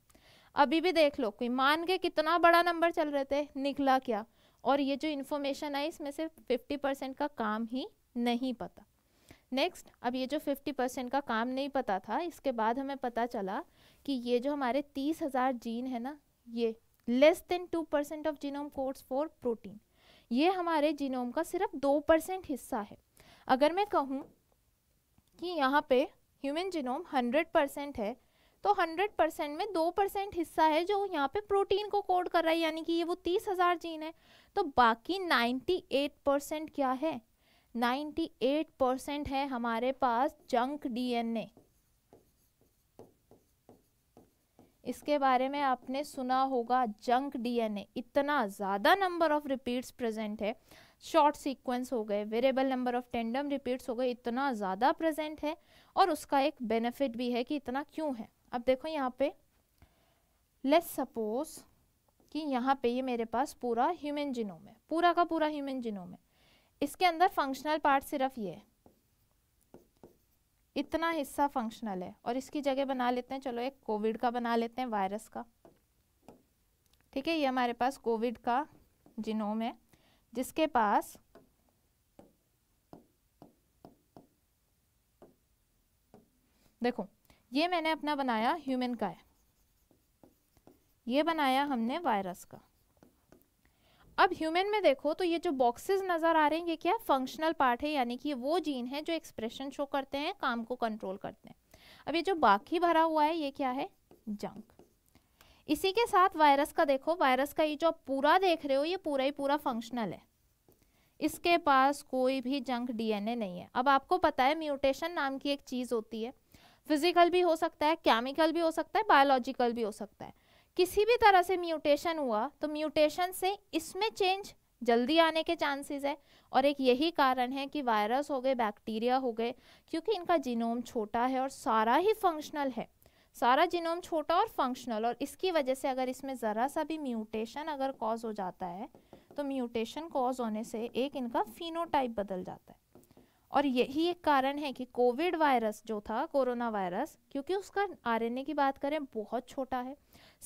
अभी भी देख लो कोई मान के कितना बड़ा नंबर चल रहे थे निकला क्या और ये जो इन्फॉर्मेशन आई इसमें से फिफ्टी परसेंट का काम ही नहीं पता नेक्स्ट अब ये जो फिफ्टी परसेंट का काम नहीं पता था इसके बाद हमें पता चला कि ये जो हमारे तीस हज़ार जीन है ना ये less than two percent of genome codes for protein ये हमारे जीनोम का सिर्फ दो परसेंट हिस्सा है अगर मैं कहूँ कि यहाँ पे ह्यूमन जीनोम हंड्रेड परसेंट है तो हंड्रेड परसेंट में दो परसेंट हिस्सा है जो यहाँ पे प्रोटीन को कोड कर रहा है यानी कि ये वो तीस हज़ार जीन है तो बाकी नाइन्टी एट परसेंट क्या है नाइन्टी एट परसेंट है हमारे पास जंक डी इसके बारे में आपने सुना होगा जंक डीएनए इतना ज़्यादा नंबर ऑफ रिपीट्स प्रेजेंट है शॉर्ट सीक्वेंस हो गए variable number of tandem repeats हो गए इतना ज़्यादा प्रेजेंट है और उसका एक बेनिफिट भी है कि इतना क्यों है अब देखो यहाँ पे लेट्स सपोज कि यहाँ पे ये मेरे पास पूरा ह्यूमन जिनोम है पूरा का पूरा ह्यूमन जिनोम है इसके अंदर फंक्शनल पार्ट सिर्फ ये है इतना हिस्सा फंक्शनल है और इसकी जगह बना लेते हैं चलो एक कोविड का बना लेते हैं वायरस का ठीक है ये हमारे पास कोविड का जिनोम है जिसके पास देखो ये मैंने अपना बनाया ह्यूमन का है ये बनाया हमने वायरस का अब ह्यूमन में देखो तो ये जो बॉक्सेस नज़र आ रहे हैं ये क्या है फंक्शनल पार्ट है यानी कि वो जीन है जो एक्सप्रेशन शो करते हैं काम को कंट्रोल करते हैं अब ये जो बाकी भरा हुआ है ये क्या है जंक इसी के साथ वायरस का देखो वायरस का ये जो आप पूरा देख रहे हो ये पूरा ही पूरा फंक्शनल है इसके पास कोई भी जंक डीएनए नहीं है अब आपको पता है म्यूटेशन नाम की एक चीज़ होती है फिजिकल भी हो सकता है केमिकल भी हो सकता है बायोलॉजिकल भी हो सकता है किसी भी तरह से म्यूटेशन हुआ तो म्यूटेशन से इसमें चेंज जल्दी आने के चांसेस है और एक यही कारण है कि वायरस हो गए बैक्टीरिया हो गए क्योंकि इनका जीनोम छोटा है और सारा ही फंक्शनल है सारा जीनोम छोटा और फंक्शनल और इसकी वजह से अगर इसमें ज़रा सा भी म्यूटेशन अगर कॉज हो जाता है तो म्यूटेशन कॉज होने से एक इनका फिनोटाइप बदल जाता है और यही एक कारण है कि कोविड वायरस जो था कोरोना वायरस क्योंकि उसका आरएनए की बात करें बहुत छोटा है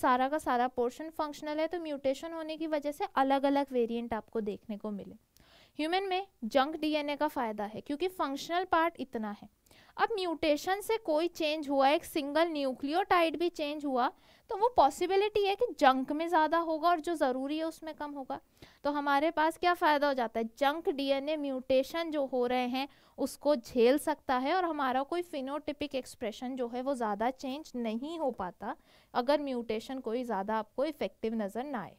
सारा का सारा पोर्शन फंक्शनल है तो म्यूटेशन होने की वजह से अलग अलग वेरिएंट आपको देखने को मिले ह्यूमन में जंक डीएनए का फ़ायदा है क्योंकि फंक्शनल पार्ट इतना है अब म्यूटेशन से कोई चेंज हुआ एक सिंगल न्यूक्लियोटाइड भी चेंज हुआ तो वो पॉसिबिलिटी है कि जंक में ज़्यादा होगा और जो ज़रूरी है उसमें कम होगा तो हमारे पास क्या फ़ायदा हो जाता है जंक डीएनए म्यूटेशन जो हो रहे हैं उसको झेल सकता है और हमारा कोई फिनोटिपिक एक्सप्रेशन जो है वो ज़्यादा चेंज नहीं हो पाता अगर म्यूटेशन कोई ज़्यादा आपको इफ़ेक्टिव नज़र ना आए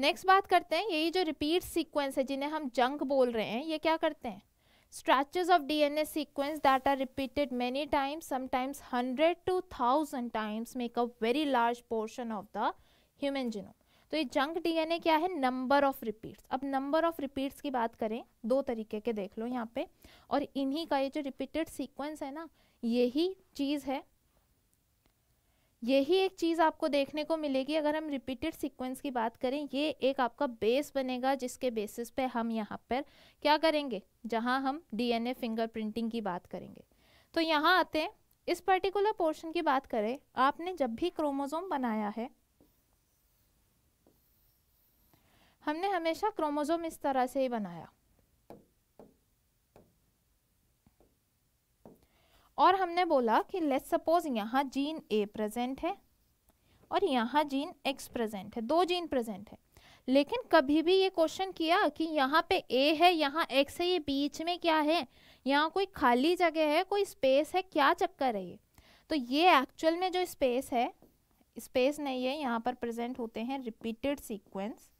नेक्स्ट बात करते हैं यही जो रिपीट सीक्वेंस है जिन्हें हम जंक बोल रहे हैं ये क्या करते हैं stretches of D N A sequence that are repeated many times sometimes hundred to thousand times make a very large portion of the human genome तो ये जंक डीएनए क्या है नंबर ऑफ रिपीट्स अब नंबर ऑफ रिपीट्स की बात करें दो तरीके के देख लो यहाँ पे और इन्हीं का ये जो रिपीटेड सीक्वेंस है ना यही चीज़ है यही एक चीज़ आपको देखने को मिलेगी अगर हम रिपीटेड सीक्वेंस की बात करें ये एक आपका बेस बनेगा जिसके बेसिस पे हम यहाँ पर क्या करेंगे जहाँ हम डीएनए फिंगरप्रिंटिंग की बात करेंगे तो यहाँ आते हैं इस पर्टिकुलर पोर्शन की बात करें आपने जब भी क्रोमोज़ोम बनाया है हमने हमेशा क्रोमोजोम इस तरह से ही बनाया और हमने बोला कि लेट्स सपोज यहाँ जीन ए प्रेजेंट है और यहाँ जीन एक्स प्रेजेंट है दो जीन प्रेजेंट है लेकिन कभी भी ये क्वेश्चन किया कि यहाँ पे ए है यहाँ एक्स है ये बीच में क्या है यहाँ कोई खाली जगह है कोई स्पेस है क्या चक्कर है ये तो ये एक्चुअल में जो स्पेस है स्पेस नहीं है यहाँ पर प्रेजेंट होते हैं रिपीटेड सीक्वेंस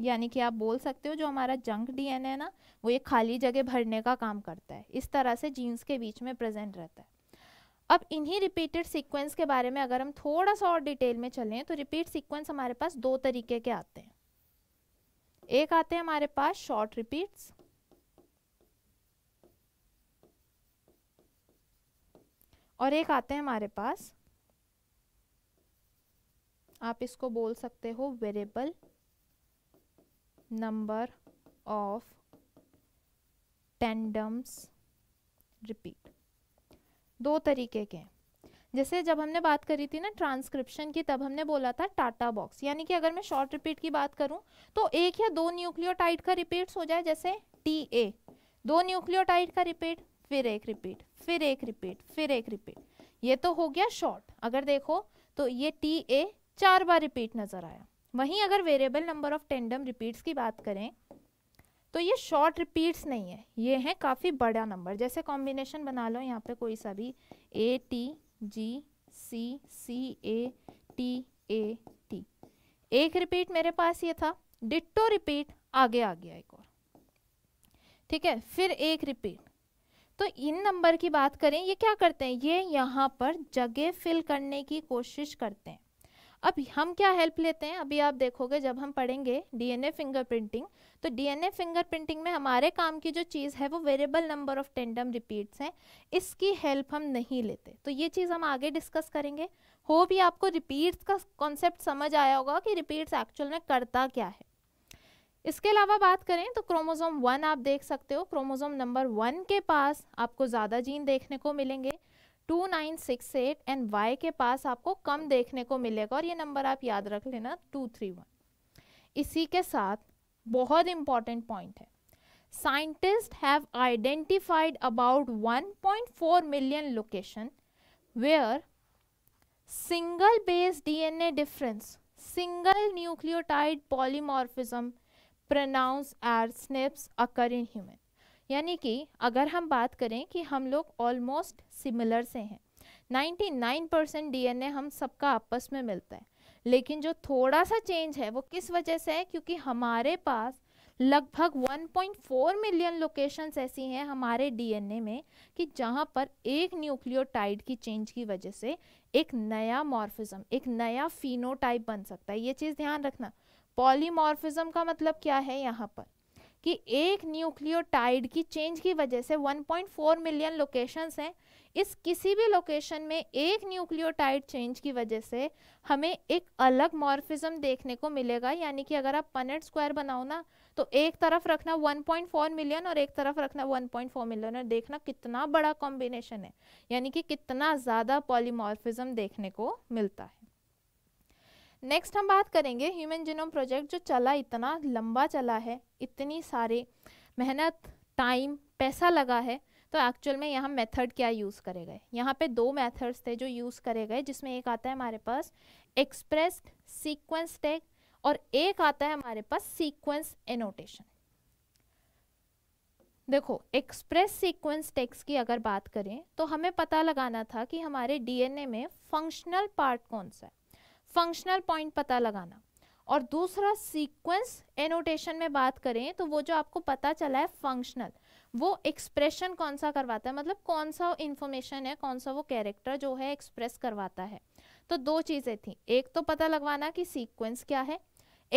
यानी कि आप बोल सकते हो जो हमारा जंक डीएनए है ना वो ये खाली जगह भरने का काम करता है इस तरह से जीन्स के बीच में प्रेजेंट रहता है अब इन्हीं रिपीटेड सीक्वेंस के बारे में अगर हम थोड़ा सा और डिटेल में चलें तो रिपीट सीक्वेंस हमारे पास दो तरीके के आते हैं एक आते हैं हमारे पास शॉर्ट रिपीट्स और एक आते हैं हमारे पास आप इसको बोल सकते हो variable number of tandems repeat दो तरीके के जैसे जब हमने बात करी थी ना ट्रांसक्रिप्शन की तब हमने बोला था टाटा बॉक्स यानी कि अगर मैं शॉर्ट रिपीट की बात करूं तो एक या दो न्यूक्लियोटाइड का रिपीट हो जाए जैसे टी ए दो न्यूक्लियोटाइड का रिपीट फिर एक रिपीट फिर एक रिपीट फिर एक रिपीट ये तो हो गया शॉर्ट अगर देखो तो ये टी ए चार बार रिपीट नजर आया वहीं अगर variable number of tandem repeats की बात करें तो ये शॉर्ट रिपीट्स नहीं है ये है काफ़ी बड़ा नंबर जैसे कॉम्बिनेशन बना लो यहाँ पे कोई सा भी A T G C C A T A T एक रिपीट मेरे पास ये था डिट्टो रिपीट आगे आ गया एक और ठीक है फिर एक रिपीट तो इन नंबर की बात करें ये क्या करते हैं ये यहाँ पर जगह फिल करने की कोशिश करते हैं अब हम क्या हेल्प लेते हैं अभी आप देखोगे जब हम पढ़ेंगे डीएनए फिंगरप्रिंटिंग तो डीएनए फिंगरप्रिंटिंग में हमारे काम की जो चीज़ है वो variable number of tandem repeats हैं इसकी हेल्प हम नहीं लेते तो ये चीज़ हम आगे डिस्कस करेंगे हो भी आपको रिपीट्स का कॉन्सेप्ट समझ आया होगा कि रिपीट्स एक्चुअल में करता क्या है इसके अलावा बात करें तो क्रोमोजोम वन आप देख सकते हो क्रोमोजोम नंबर वन के पास आपको ज़्यादा जीन देखने को मिलेंगे two nine six eight and Y के पास आपको कम देखने को मिलेगा और ये नंबर आप याद रख लेना टू थ्री वन इसी के साथ बहुत इंपॉर्टेंट पॉइंट है साइंटिस्ट हैव आइडेंटिफाइड अबाउट 1.4 मिलियन location where single base DNA difference single nucleotide polymorphism pronounced as SNPs occur in human यानी कि अगर हम बात करें कि हम लोग ऑलमोस्ट सिमिलर से हैं 99 परसेंट डी हम सबका आपस में मिलता है लेकिन जो थोड़ा सा चेंज है वो किस वजह से है क्योंकि हमारे पास लगभग 1.4 मिलियन लोकेशंस ऐसी हैं हमारे डीएनए में कि जहाँ पर एक न्यूक्लियोटाइड की चेंज की वजह से एक नया मॉर्फिज्म एक नया फिनोटाइप बन सकता है ये चीज़ ध्यान रखना पॉलीमॉर्फिज्म का मतलब क्या है यहाँ पर कि एक न्यूक्लियोटाइड की चेंज की वजह से 1.4 मिलियन लोकेशंस हैं इस किसी भी लोकेशन में एक न्यूक्लियोटाइड चेंज की वजह से हमें एक अलग मॉर्फिज्म देखने को मिलेगा यानी कि अगर आप पनेट स्क्वायर बनाओ ना तो एक तरफ रखना 1.4 मिलियन और एक तरफ रखना 1.4 मिलियन और देखना कितना बड़ा कॉम्बिनेशन है यानी कि कितना ज़्यादा पॉलीमॉर्फिज्म देखने को मिलता है नेक्स्ट हम बात करेंगे ह्यूमन जीनोम प्रोजेक्ट जो चला इतना लंबा चला है इतनी सारे मेहनत टाइम पैसा लगा है तो एक्चुअल में यहाँ मेथड क्या यूज़ करे गए यहाँ पे दो मेथड्स थे जो यूज़ करे गए जिसमें एक आता है हमारे पास एक्सप्रेस सीक्वेंस टैग और एक आता है हमारे पास सीक्वेंस एनोटेशन देखो एक्सप्रेस सीक्वेंस टेक्स की अगर बात करें तो हमें पता लगाना था कि हमारे डीएनए में फंक्शनल पार्ट कौन सा है फंक्शनल पॉइंट पता लगाना और दूसरा सीक्वेंस एनोटेशन में बात करें तो वो जो आपको पता चला है फंक्शनल वो एक्सप्रेशन कौन सा करवाता है मतलब कौन सा इन्फॉर्मेशन है कौन सा वो कैरेक्टर जो है एक्सप्रेस करवाता है तो दो चीज़ें थी एक तो पता लगवाना कि सीक्वेंस क्या है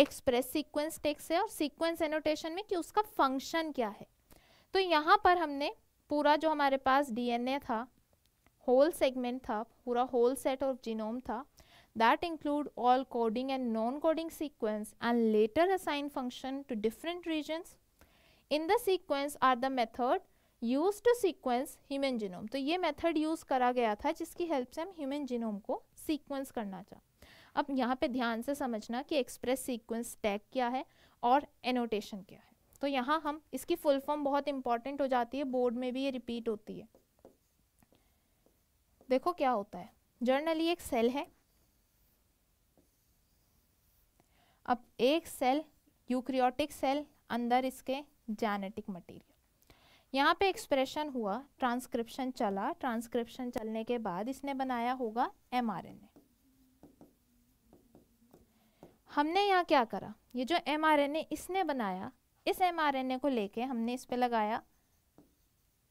एक्सप्रेस सीक्वेंस टेक्स है और सीक्वेंस एनोटेशन में कि उसका फंक्शन क्या है तो यहाँ पर हमने पूरा जो हमारे पास डी था होल सेगमेंट था पूरा होल सेट ऑफ जीनोम था that include all coding and non-coding sequence and later assign function to different regions. In the sequence are the method used to sequence human genome. तो ये method use करा गया था जिसकी help से हम human genome को sequence करना चाह अब यहाँ पे ध्यान से समझना कि express sequence tag क्या है और annotation क्या है तो यहाँ हम इसकी फुल फॉर्म बहुत इंपॉर्टेंट हो जाती है बोर्ड में भी ये रिपीट होती है देखो क्या होता है जर्नली एक सेल है अब एक सेल यूक्रियोटिक सेल अंदर इसके जेनेटिक मटेरियल यहाँ पे एक्सप्रेशन हुआ ट्रांसक्रिप्शन चला ट्रांसक्रिप्शन चलने के बाद इसने बनाया होगा एमआरएनए हमने यहाँ क्या करा ये जो एमआरएनए इसने बनाया इस एमआरएनए को लेके हमने इस पे लगाया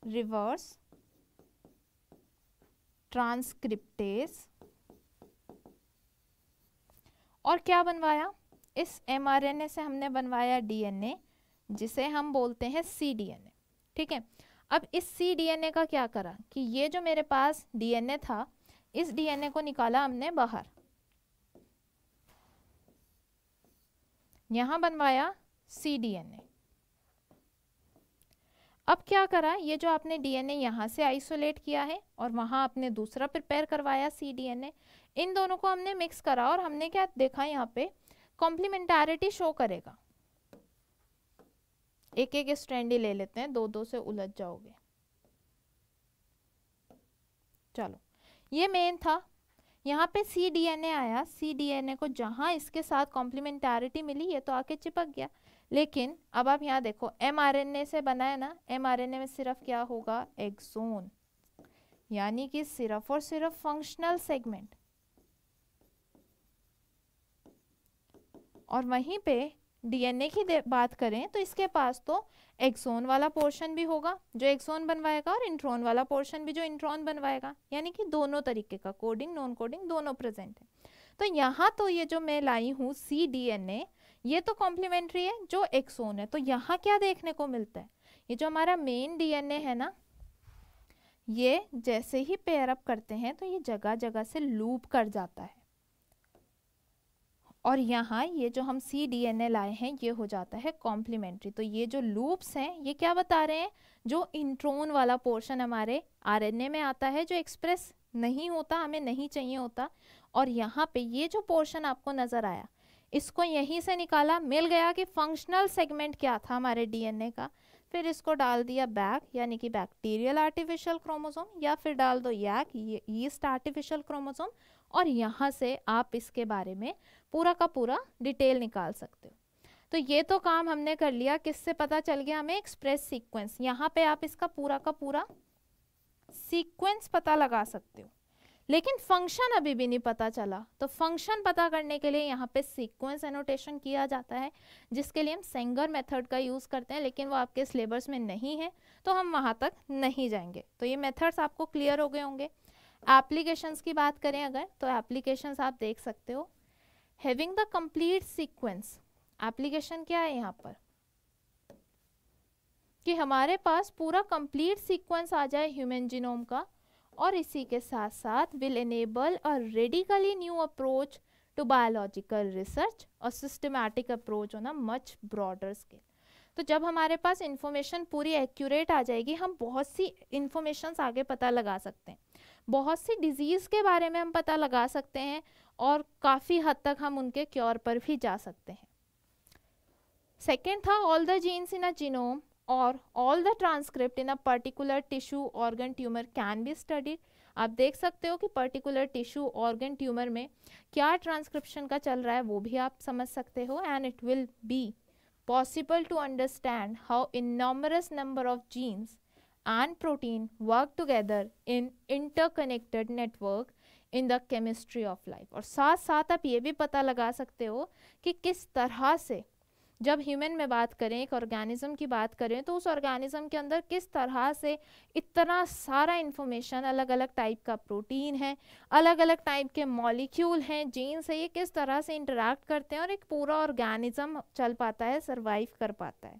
रिवर्स ट्रांसक्रिप्टेज और क्या बनवाया इस एमआरएनए से हमने बनवाया डीएनए जिसे हम बोलते हैं सीडीएनए ठीक है अब इस सीडीएनए का क्या करा कि ये जो मेरे पास डीएनए था इस डीएनए को निकाला हमने बाहर यहां बनवाया सीडीएनए अब क्या करा ये जो आपने डीएनए यहाँ से आइसोलेट किया है और वहाँ आपने दूसरा प्रिपेयर करवाया सीडीएनए इन दोनों को हमने मिक्स करा और हमने क्या देखा यहाँ पे कॉम्प्लीमेंटारिटी शो करेगा एक एक स्ट्रैंड ही ले लेते हैं दो दो से उलझ जाओगे चलो ये मेन था यहाँ पे सी डी एन ए आया सी डी एन ए को जहाँ इसके साथ कॉम्प्लीमेंटारिटी मिली ये तो आके चिपक गया लेकिन अब आप यहाँ देखो एम आर एन ए से बना है ना एम आर एन ए में सिर्फ क्या होगा एक्सोन यानी कि सिर्फ और सिर्फ फंक्शनल सेगमेंट और वहीं पे डीएनए की बात करें तो इसके पास तो एक्सोन वाला पोर्शन भी होगा जो एक्सोन बनवाएगा और इंट्रॉन वाला पोर्शन भी जो इंट्रॉन बनवाएगा यानी कि दोनों तरीके का कोडिंग नॉन कोडिंग दोनों प्रेजेंट है तो यहाँ तो ये जो मैं लाई हूँ सी डी एन ए ये तो कॉम्प्लीमेंट्री है जो एक्सोन है तो यहाँ क्या देखने को मिलता है ये जो हमारा मेन डीएनए है ना ये जैसे ही पेयरअप करते हैं तो ये जगह जगह से लूप कर जाता है और यहाँ ये जो हम सी डी एन ए लाए हैं ये हो जाता है कॉम्प्लीमेंट्री तो ये जो लूप्स हैं ये क्या बता रहे हैं जो इंट्रोन वाला पोर्शन हमारे आर एन ए में आता है जो एक्सप्रेस नहीं होता हमें नहीं चाहिए होता और यहाँ पे ये जो पोर्शन आपको नज़र आया इसको यहीं से निकाला मिल गया कि फंक्शनल सेगमेंट क्या था हमारे डीएनए का फिर इसको डाल दिया बैक यानी कि बैक्टीरियल आर्टिफिशियल क्रोमोसोम या फिर डाल दो यैक ईस्ट आर्टिफिशियल क्रोमोसोम और यहाँ से आप इसके बारे में पूरा का पूरा डिटेल निकाल सकते हो तो ये तो काम हमने कर लिया किससे पता चल गया हमें एक्सप्रेस सीक्वेंस यहाँ पे आप इसका पूरा का पूरा सीक्वेंस पता लगा सकते हो लेकिन फंक्शन अभी भी नहीं पता चला तो फंक्शन पता करने के लिए यहाँ पे सीक्वेंस एनोटेशन किया जाता है जिसके लिए हम सेंगर मेथड का यूज़ करते हैं लेकिन वो आपके सिलेबस में नहीं है तो हम वहाँ तक नहीं जाएंगे तो ये मेथड्स आपको क्लियर हो गए होंगे एप्लीकेशंस की बात करें अगर तो एप्लीकेशंस आप देख सकते हो having the complete sequence application क्या है यहाँ पर कि हमारे पास पूरा कंप्लीट सीक्वेंस आ जाए ह्यूमन जीनोम का और इसी के साथ साथ will enable a radically new approach to biological research और systematic approach on a much broader scale तो जब हमारे पास इन्फॉर्मेशन पूरी एक्यूरेट आ जाएगी हम बहुत सी इन्फॉर्मेशन आगे पता लगा सकते हैं बहुत सी डिजीज़ के बारे में हम पता लगा सकते हैं और काफ़ी हद तक हम उनके क्योर पर भी जा सकते हैं सेकेंड था all the genes in a genome और all the transcript in a particular tissue organ tumour can be studied आप देख सकते हो कि पर्टिकुलर टिश्यू ऑर्गन ट्यूमर में क्या ट्रांसक्रिप्शन का चल रहा है वो भी आप समझ सकते हो and it will be possible to understand how enormous number of genes and protein work together in interconnected network in the chemistry of life और साथ साथ आप ये भी पता लगा सकते हो कि किस तरह से जब ह्यूमन में बात करें एक ऑर्गेनिज्म की बात करें तो उस ऑर्गेनिज्म के अंदर किस तरह से इतना सारा इन्फॉर्मेशन अलग अलग टाइप का प्रोटीन है अलग अलग टाइप के मॉलिक्यूल हैं जीन्स है ये किस तरह से इंटरेक्ट करते हैं और एक पूरा ऑर्गेनिज्म चल पाता है सर्वाइव कर पाता है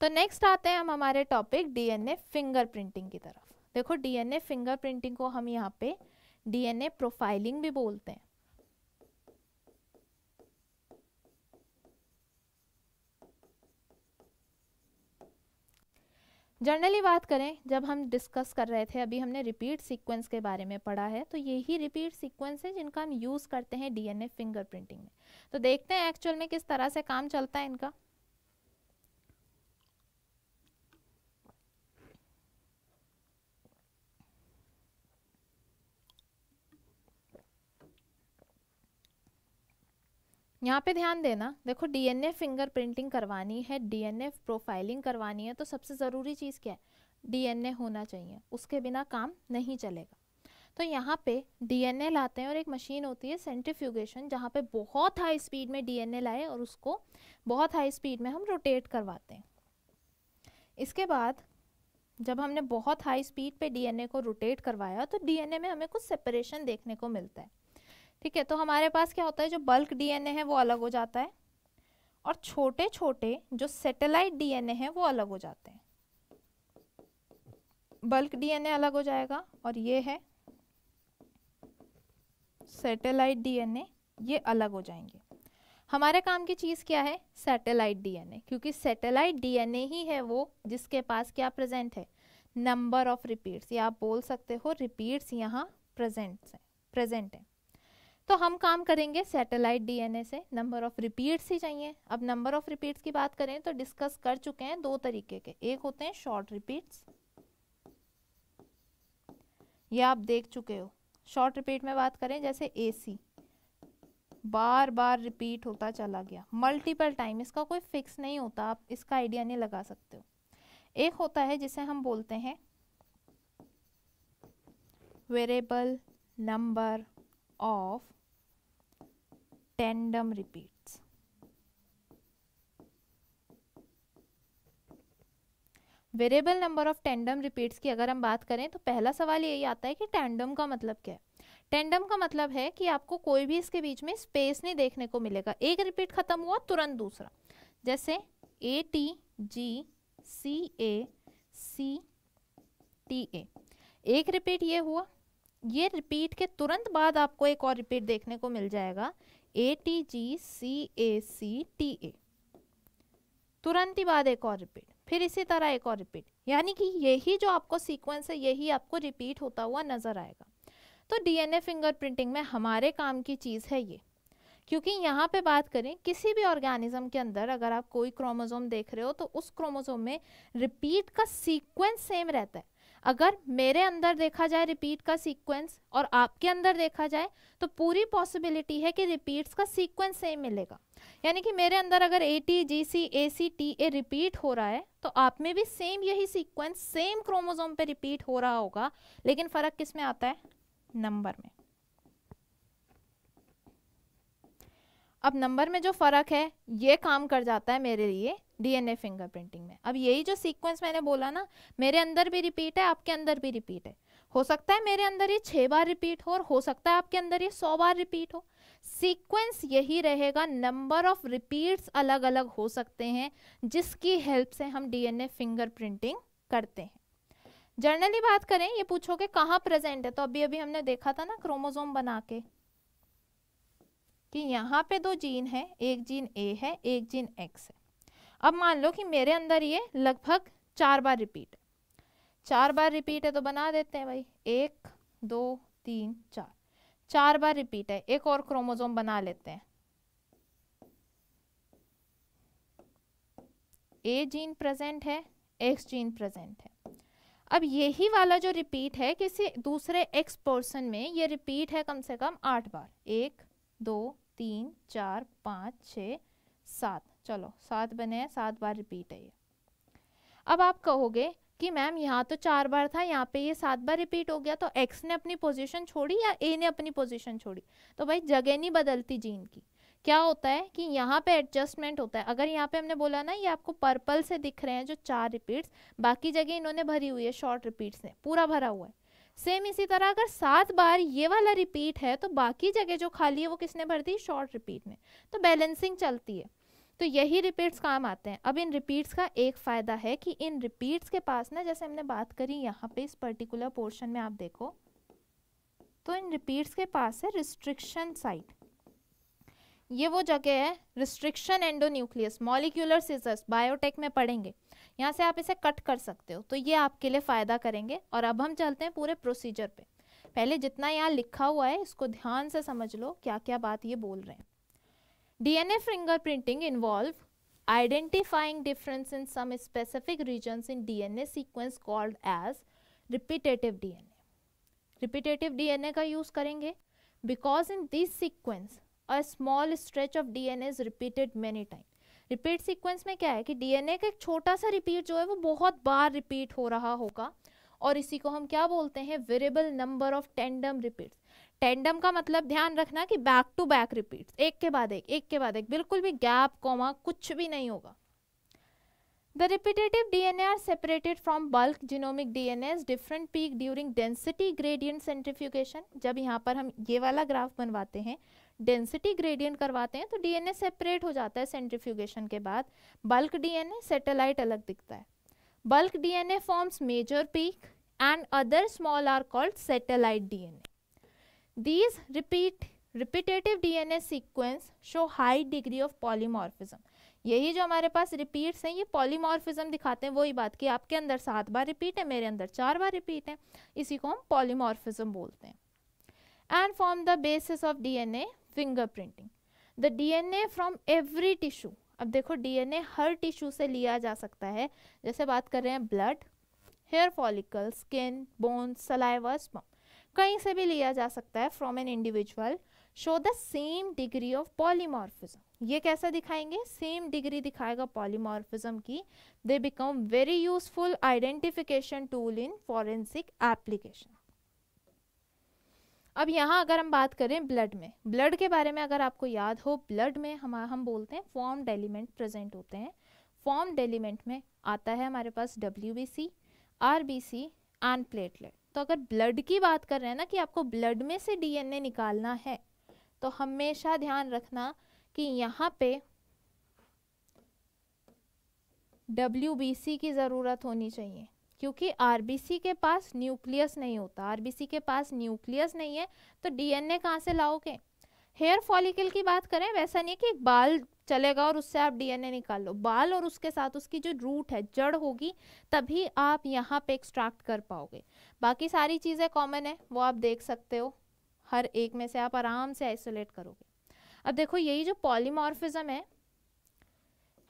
तो नेक्स्ट आते हैं हम हमारे टॉपिक डीएनए फिंगरप्रिंटिंग की तरफ देखो डीएनए फिंगरप्रिंटिंग को हम यहाँ पे डीएनए प्रोफाइलिंग भी बोलते हैं जनरली बात करें जब हम डिस्कस कर रहे थे अभी हमने रिपीट सीक्वेंस के बारे में पढ़ा है तो यही रिपीट सीक्वेंस है जिनका हम यूज़ करते हैं डीएनए फिंगरप्रिंटिंग में तो देखते हैं एक्चुअल में किस तरह से काम चलता है इनका यहाँ पे ध्यान देना देखो डीएनए फिंगर प्रिंटिंग करवानी है डीएनए प्रोफाइलिंग करवानी है तो सबसे ज़रूरी चीज़ क्या है डीएनए होना चाहिए उसके बिना काम नहीं चलेगा तो यहाँ पे डीएनए लाते हैं और एक मशीन होती है सेंट्रीफ्यूगेशन जहाँ पे बहुत हाई स्पीड में डीएनए लाए और उसको बहुत हाई स्पीड में हम रोटेट करवाते हैं इसके बाद जब हमने बहुत हाई स्पीड पे डीएनए को रोटेट करवाया तो डीएनए में हमें कुछ सेपरेशन देखने को मिलता है ठीक है तो हमारे पास क्या होता है जो बल्क डीएनए है वो अलग हो जाता है और छोटे छोटे जो सेटेलाइट डीएनए है वो अलग हो जाते हैं बल्क डीएनए अलग हो जाएगा और ये है सेटेलाइट डीएनए ये अलग हो जाएंगे हमारे काम की चीज़ क्या है सेटेलाइट डीएनए क्योंकि सेटेलाइट डीएनए ही है वो जिसके पास क्या प्रेजेंट है नंबर ऑफ रिपीट्स या आप बोल सकते हो रिपीट्स यहाँ प्रेजेंट हैं प्रेजेंट हैं तो हम काम करेंगे सैटेलाइट डीएनए से नंबर ऑफ रिपीट्स ही चाहिए अब नंबर ऑफ रिपीट्स की बात करें तो डिस्कस कर चुके हैं दो तरीके के एक होते हैं शॉर्ट रिपीट्स ये आप देख चुके हो शॉर्ट रिपीट में बात करें जैसे एसी बार बार रिपीट होता चला गया मल्टीपल टाइम इसका कोई फिक्स नहीं होता आप इसका आइडिया नहीं लगा सकते हो एक होता है जिसे हम बोलते हैं variable number of tandem repeats. Variable number of tandem repeats की अगर हम बात करें तो पहला सवाल यही आता है कि टेंडम का मतलब क्या है टेंडम का मतलब है कि आपको कोई भी इसके बीच में स्पेस नहीं देखने को मिलेगा एक रिपीट खत्म हुआ तुरंत दूसरा जैसे ए T G C A C T ए एक रिपीट ये हुआ ये रिपीट के तुरंत बाद आपको एक और रिपीट देखने को मिल जाएगा ए T G C A C T ए तुरंत ही बाद एक और रिपीट फिर इसी तरह एक और रिपीट यानी कि यही जो आपको सीक्वेंस है यही आपको रिपीट होता हुआ नज़र आएगा तो डीएनए फिंगरप्रिंटिंग में हमारे काम की चीज़ है ये क्योंकि यहाँ पे बात करें किसी भी ऑर्गेनिज्म के अंदर अगर आप कोई क्रोमोजोम देख रहे हो तो उस क्रोमोजोम में रिपीट का सीक्वेंस सेम रहता है अगर मेरे अंदर देखा जाए रिपीट का सीक्वेंस और आपके अंदर देखा जाए तो पूरी पॉसिबिलिटी है कि रिपीट्स का सीक्वेंस सेम मिलेगा यानी कि मेरे अंदर अगर A T G C A C T A repeat हो रहा है तो आप में भी सेम यही सीक्वेंस सेम क्रोमोजोम पे रिपीट हो रहा होगा लेकिन फ़र्क किस में आता है नंबर में अब नंबर में जो फ़र्क है ये काम कर जाता है मेरे लिए डीएनए फिंगरप्रिंटिंग में अब यही जो सीक्वेंस मैंने बोला ना मेरे अंदर भी रिपीट है आपके अंदर भी रिपीट है हो सकता है मेरे अंदर ये छः बार रिपीट हो और हो सकता है आपके अंदर ये सौ बार रिपीट हो सीक्वेंस यही रहेगा नंबर ऑफ रिपीट्स अलग अलग हो सकते हैं जिसकी हेल्प से हम डीएनए फिंगरप्रिंटिंग करते हैं जर्नली बात करें ये पूछोगे कहाँ प्रेजेंट है तो अभी अभी हमने देखा था ना क्रोमोजोम बना के कि यहाँ पे दो जीन है एक जीन ए है एक जीन एक्स है अब मान लो कि मेरे अंदर ये लगभग चार बार रिपीट है चार बार रिपीट है तो बना देते हैं भाई एक दो तीन चार चार बार रिपीट है एक और क्रोमोजोम बना लेते हैं ए जीन प्रेजेंट है एक्स जीन प्रेजेंट है अब यही वाला जो रिपीट है किसी दूसरे एक्स पर्सन में ये रिपीट है कम से कम आठ बार एक दो तीन चार पाँच छ सात चलो सात बने हैं सात बार रिपीट है ये अब आप कहोगे कि मैम यहाँ तो चार बार था यहाँ पे ये सात बार रिपीट हो गया तो एक्स ने अपनी पोजीशन छोड़ी या ए ने अपनी पोजीशन छोड़ी तो भाई जगह नहीं बदलती जीन की क्या होता है कि यहाँ पे एडजस्टमेंट होता है अगर यहाँ पे हमने बोला ना ये आपको पर्पल से दिख रहे हैं जो चार रिपीट्स बाकी जगह इन्होंने भरी हुई है शॉर्ट रिपीट्स ने पूरा भरा हुआ है सेम इसी तरह अगर सात बार ये वाला रिपीट है तो बाकी जगह जो खाली है वो किसने भर दी शॉर्ट रिपीट ने तो बैलेंसिंग चलती है तो यही रिपीट्स काम आते हैं अब इन रिपीट्स का एक फ़ायदा है कि इन रिपीट्स के पास ना जैसे हमने बात करी यहाँ पे इस पर्टिकुलर पोर्शन में आप देखो तो इन रिपीट्स के पास है रिस्ट्रिक्शन साइट ये वो जगह है restriction endonuclease molecular scissors biotech में पढ़ेंगे यहाँ से आप इसे कट कर सकते हो तो ये आपके लिए फ़ायदा करेंगे और अब हम चलते हैं पूरे प्रोसीजर पे पहले जितना यहाँ लिखा हुआ है इसको ध्यान से समझ लो क्या क्या बात ये बोल रहे हैं DNA finger printing involve identifying difference in some specific region in D N A called as repetitive D repetitive D का यूज़ करेंगे because in this sequence a small stretch of D N is repeated many time repeat sequence में क्या है कि DNA का एक छोटा सा रिपीट जो है वो बहुत बार रिपीट हो रहा होगा और इसी को हम क्या बोलते हैं variable number of tandem repeats tandem का मतलब ध्यान रखना कि बैक टू बैक रिपीट्स एक के बाद एक एक के बाद एक बिल्कुल भी गैप कॉमा कुछ भी नहीं होगा the repetitive D N A are separated from bulk bulk D N as different peak during density gradient centrifugation. जब यहाँ पर हम ये वाला ग्राफ बनवाते हैं डेंसिटी ग्रेडियंट करवाते हैं तो डीएनए सेपरेट हो जाता है सेंट्रीफ्यूगेशन के बाद बल्क डीएनए सैटेलाइट अलग दिखता है bulk DNA forms major peak and other small are called satellite DNA these repeat repetitive DNA sequence show high degree of polymorphism यही जो हमारे पास रिपीट्स हैं ये पॉलीमॉर्फिज्म दिखाते हैं वही बात कि आपके अंदर सात बार रिपीट है मेरे अंदर चार बार रिपीट है इसी को हम पॉलीमॉर्फिज्म बोलते हैं and form the basis of DNA finger printing the DNA from every tissue अब देखो डीएनए हर टिश्यू से लिया जा सकता है जैसे बात कर रहे हैं blood hair follicle skin bones salivas कहीं से भी लिया जा सकता है from an individual show the same degree of polymorphism ये कैसे दिखाएंगे सेम डिग्री दिखाएगा पॉलीमॉर्फिज्म की they become very useful identification tool in forensic application अब यहाँ अगर हम बात करें ब्लड में ब्लड के बारे में अगर आपको याद हो ब्लड में हम हम बोलते हैं फॉर्म एलिमेंट प्रेजेंट होते हैं फॉर्म एलिमेंट में आता है हमारे पास W B C R B C and platelet तो अगर ब्लड की बात कर रहे हैं ना कि आपको ब्लड में से डीएनए निकालना है तो हमेशा ध्यान रखना कि यहाँ पे डब्ल्यू बी सी की ज़रूरत होनी चाहिए क्योंकि आरबीसी के पास न्यूक्लियस नहीं होता आरबीसी के पास न्यूक्लियस नहीं है तो डीएनए कहाँ से लाओगे हेयर फॉलिकल की बात करें वैसा नहीं है कि एक बाल चलेगा और उससे आप डीएनए निकाल लो बाल और उसके साथ उसकी जो रूट है जड़ होगी तभी आप यहाँ पे एक्सट्रैक्ट कर पाओगे बाकी सारी चीज़ें कॉमन है वो आप देख सकते हो हर एक में से आप आराम से आइसोलेट करोगे अब देखो यही जो पॉलीमॉर्फिज्म है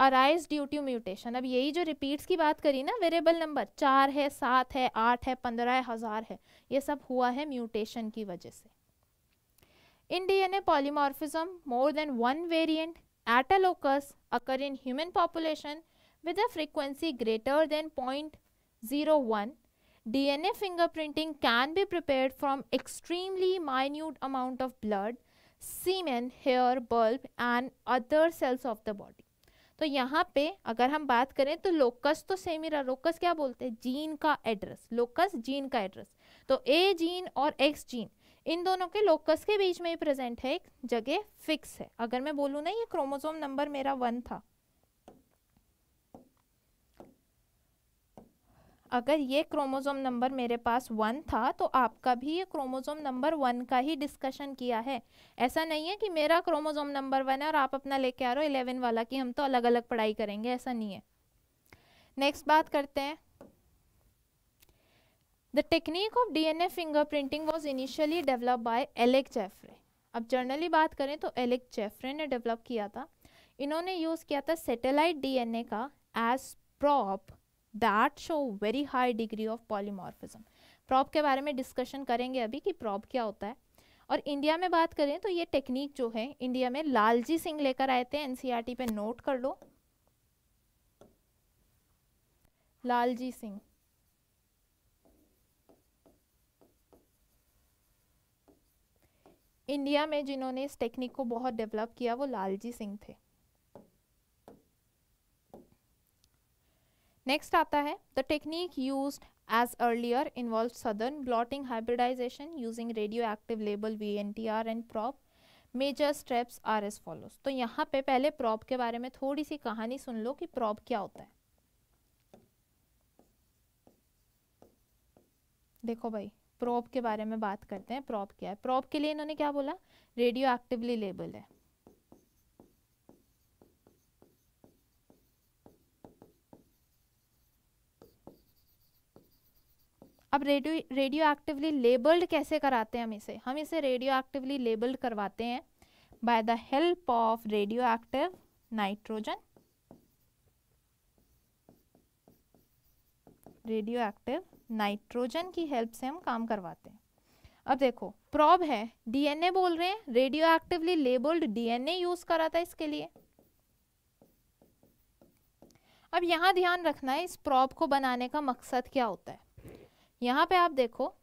अराइज ड्यू टू म्यूटेशन अब यही जो रिपीट्स की बात करी ना वेरिएबल नंबर चार है सात है आठ है पंद्रह है हज़ार है ये सब हुआ है म्यूटेशन की वजह से in D N A polymorphism more than one variant at a locus occur in human population with a frequency greater than point zero one D N A finger printing can be prepare from extremely minute amount of blood semen hair bulb and other cells of the body तो यहाँ पे अगर हम बात करें तो locus तो same ही रहा लोकस क्या बोलते हैं जीन का एड्रेस लोकस जीन का एड्रेस तो ए जीन और एक्स जीन इन दोनों के लोकस के बीच में ही प्रेजेंट है एक जगह फिक्स है अगर मैं बोलूँ ना ये क्रोमोसोम नंबर मेरा वन था अगर ये क्रोमोज़ोम नंबर मेरे पास वन था तो आपका भी ये क्रोमोज़ोम नंबर वन का ही डिस्कशन किया है ऐसा नहीं है कि मेरा क्रोमोज़ोम नंबर वन है और आप अपना लेके आ रहे हो इलेवन वाला कि हम तो अलग अलग पढ़ाई करेंगे ऐसा नहीं है नेक्स्ट बात करते हैं the technique of finger printing was initially develop by Alec Jeffreys अब जर्नली बात करें तो एलेक् जेफरे ने डेवलप किया था इन्होंने यूज़ किया था सेटेलाइट ए का as probe that show very high degree of polymorphism probe के बारे में डिस्कशन करेंगे अभी कि प्रॉप क्या होता है और इंडिया में बात करें तो ये टेक्निक जो है इंडिया में लालजी सिंह लेकर आए थे एनसीईआरटी e पे नोट कर लो लालजी सिंह इंडिया में जिन्होंने इस टेक्निक को बहुत डेवलप किया वो लालजी सिंह थे नेक्स्ट आता है the technique use as earlier involve Southern blotting hybridisation using radio active label V N T R and probe major steps are as follows तो यहाँ पे पहले प्रॉप के बारे में थोड़ी सी कहानी सुन लो कि प्रॉप क्या होता है देखो भाई प्रॉप के बारे में बात करते हैं प्रॉप क्या है प्रॉप के लिए इन्होंने क्या बोला रेडियो एक्टिवली लेबल है अब रेडियो रेडियो एक्टिवली लेबल्ड कैसे कराते हैं हम इसे हम इसे रेडियो एक्टिवली लेबल्ड करवाते हैं by the help of radio active nitrogen radio active nitrogen की हेल्प से हम काम करवाते हैं अब देखो प्रॉब है डीएनए बोल रहे हैं radio actively labelled DNA use करा था इसके लिए अब यहाँ ध्यान रखना है इस प्रॉब को बनाने का मकसद क्या होता है यहाँ पे आप देखो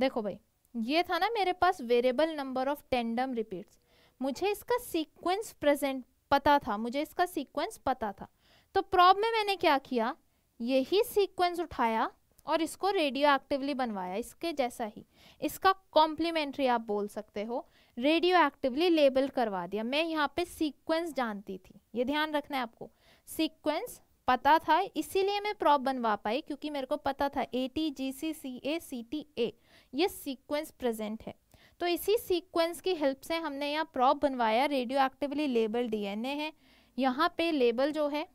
देखो भाई ये था ना मेरे पास variable number of tandem repeats मुझे इसका सीक्वेंस प्रेजेंट पता था मुझे इसका सीक्वेंस पता था तो प्रॉब में मैंने क्या किया यही सीक्वेंस उठाया और इसको रेडियो एक्टिवली बनवाया इसके जैसा ही इसका कॉम्प्लीमेंट्री आप बोल सकते हो रेडियो एक्टिवली लेबल करवा दिया मैं यहाँ पे सीक्वेंस जानती थी ये ध्यान रखना है आपको सीक्वेंस पता था इसीलिए मैं प्रॉप बनवा पाई क्योंकि मेरे को पता था ए T G C C A C T ए ये सीक्वेंस प्रेजेंट है तो इसी सीक्वेंस की हेल्प से हमने यहाँ प्रॉप बनवाया रेडियो एक्टिवली लेबल डीएनए है यहाँ पे लेबल जो है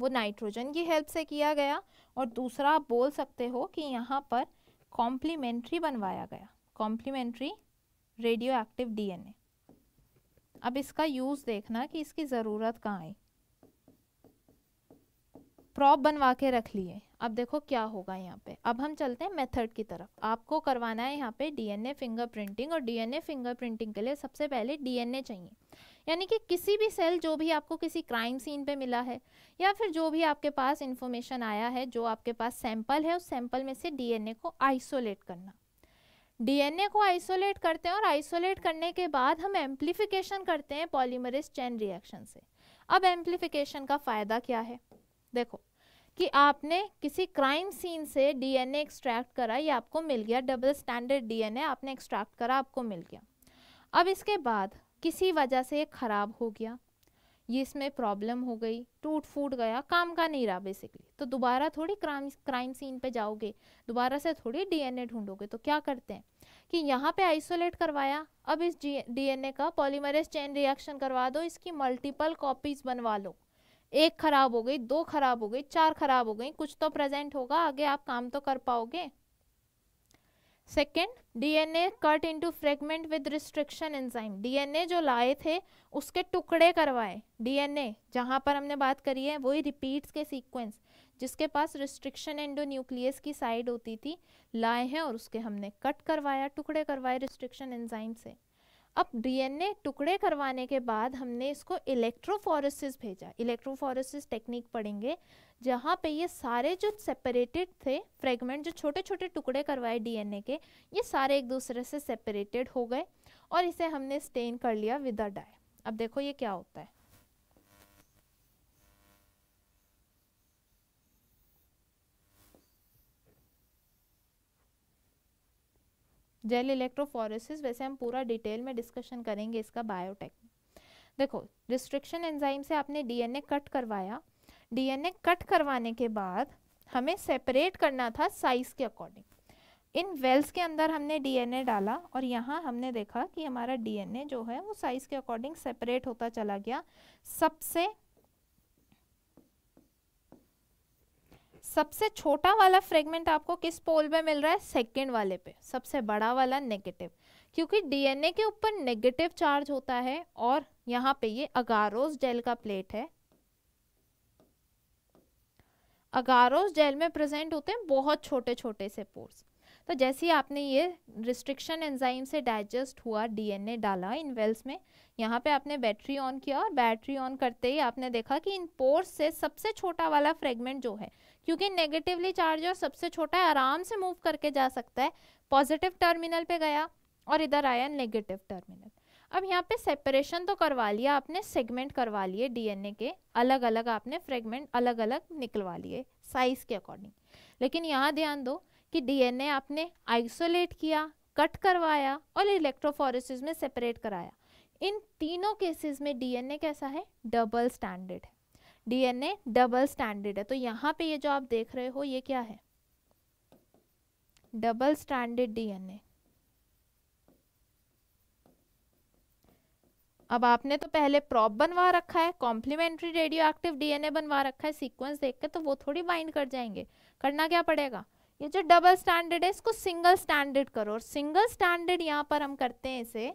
वो नाइट्रोजन की हेल्प से किया गया और दूसरा आप बोल सकते हो कि यहाँ पर कॉम्प्लीमेंट्री बनवाया गया कॉम्प्लीमेंट्री रेडियो एक्टिव ए अब इसका यूज़ देखना कि इसकी ज़रूरत कहाँ आई प्रॉप बनवा के रख लिए अब देखो क्या होगा यहाँ पे अब हम चलते हैं मेथड की तरफ आपको करवाना है यहाँ पे डीएनए फिंगरप्रिंटिंग और डीएनए फिंगरप्रिंटिंग के लिए सबसे पहले डीएनए चाहिए यानी कि किसी भी सेल जो भी आपको किसी क्राइम सीन पे मिला है या फिर जो भी आपके पास इन्फॉर्मेशन आया है जो आपके पास सैंपल है उस सैंपल में से डीएनए को आइसोलेट करना डीएनए को आइसोलेट करते हैं और आइसोलेट करने के बाद हम एम्प्लीफिकेशन करते हैं पॉलीमरिस चैन रिएक्शन से अब एम्प्लीफिकेशन का फ़ायदा क्या है देखो कि आपने किसी क्राइम सीन से डीएनए एक्सट्रैक्ट करा ये आपको मिल गया डबल स्टैंडर्ड डीएनए आपने एक्सट्रैक्ट करा आपको मिल गया अब इसके बाद किसी वजह से ये ख़राब हो गया ये इसमें प्रॉब्लम हो गई टूट फूट गया काम का नहीं रहा बेसिकली तो दोबारा थोड़ी क्राइम क्राइम सीन पे जाओगे दोबारा से थोड़ी डीएनए ढूंढोगे तो क्या करते हैं कि यहाँ पे आइसोलेट करवाया अब इस डीएनए का पॉलीमरेज चेन रिएक्शन करवा दो इसकी मल्टीपल कॉपीज बनवा लो एक खराब हो गई दो खराब हो गई चार खराब हो गई कुछ तो प्रेजेंट होगा आगे आप काम तो कर पाओगे second DNA cut into fragment with restriction enzyme DNA जो लाए थे उसके टुकड़े करवाए डीएनए जहाँ पर हमने बात करी है वही रिपीट्स के सीक्वेंस जिसके पास रिस्ट्रिक्शन एंडो न्यूक्लियस की साइड होती थी लाए हैं और उसके हमने कट करवाया टुकड़े करवाए रिस्ट्रिक्शन एंजाइम से अब डीएनए टुकड़े करवाने के बाद हमने इसको इलेक्ट्रोफोरेसिस भेजा इलेक्ट्रोफोरेसिस टेक्निक पढ़ेंगे जहाँ पे ये सारे जो सेपरेटेड थे फ्रेगमेंट जो छोटे छोटे टुकड़े करवाए डीएनए के ये सारे एक दूसरे से सेपरेटेड हो गए और इसे हमने स्टेन कर लिया विद अ डाई अब देखो ये क्या होता है जेल इलेक्ट्रोफोरेसिस वैसे हम पूरा डिटेल में डिस्कशन करेंगे इसका बायोटेक देखो रिस्ट्रिक्शन एंजाइम से आपने डीएनए कट करवाया डीएनए कट करवाने के बाद हमें सेपरेट करना था साइज के अकॉर्डिंग इन वेल्स के अंदर हमने डीएनए डाला और यहाँ हमने देखा कि हमारा डीएनए जो है वो साइज के अकॉर्डिंग सेपरेट होता चला गया सबसे सबसे छोटा वाला फ्रेगमेंट आपको किस पोल पे मिल रहा है सेकेंड वाले पे सबसे बड़ा वाला नेगेटिव क्योंकि डीएनए के ऊपर नेगेटिव चार्ज होता है और यहाँ पे ये अगारोस जेल का प्लेट है अगारोस जेल में प्रेजेंट होते हैं बहुत छोटे छोटे से पोर्स तो जैसे ही आपने ये रिस्ट्रिक्शन एंजाइम से डाइजेस्ट हुआ डीएनए डाला इन वेल्स में यहाँ पे आपने बैटरी ऑन किया और बैटरी ऑन करते ही आपने देखा कि इन पोर्स से सबसे छोटा वाला फ्रेगमेंट जो है क्योंकि नेगेटिवली चार्ज और सबसे छोटा है आराम से मूव करके जा सकता है पॉजिटिव टर्मिनल पे गया और इधर आया नेगेटिव टर्मिनल अब यहाँ पे सेपरेशन तो करवा लिया आपने सेगमेंट करवा लिए डीएनए के अलग अलग आपने फ्रेगमेंट अलग अलग निकलवा लिए साइज के अकॉर्डिंग लेकिन यहाँ ध्यान दो कि डीएनए आपने आइसोलेट किया कट करवाया और इलेक्ट्रोफोरेसिस में सेपरेट कराया इन तीनों केसेस में डीएनए कैसा है डबल स्टैंडर्ड है डीएनए डबल स्टैंडर्ड है तो यहाँ पे ये जो आप देख रहे हो ये क्या है डबल स्टैंडर्ड डीएनए अब आपने तो पहले प्रॉप बनवा रखा है कॉम्प्लीमेंट्री रेडियो एक्टिव डीएनए बनवा रखा है सीक्वेंस देख के तो वो थोड़ी बाइंड कर जाएंगे करना क्या पड़ेगा ये जो डबल स्टैंडर्ड है इसको सिंगल स्टैंडर्ड करो और सिंगल स्टैंडर्ड यहाँ पर हम करते हैं इसे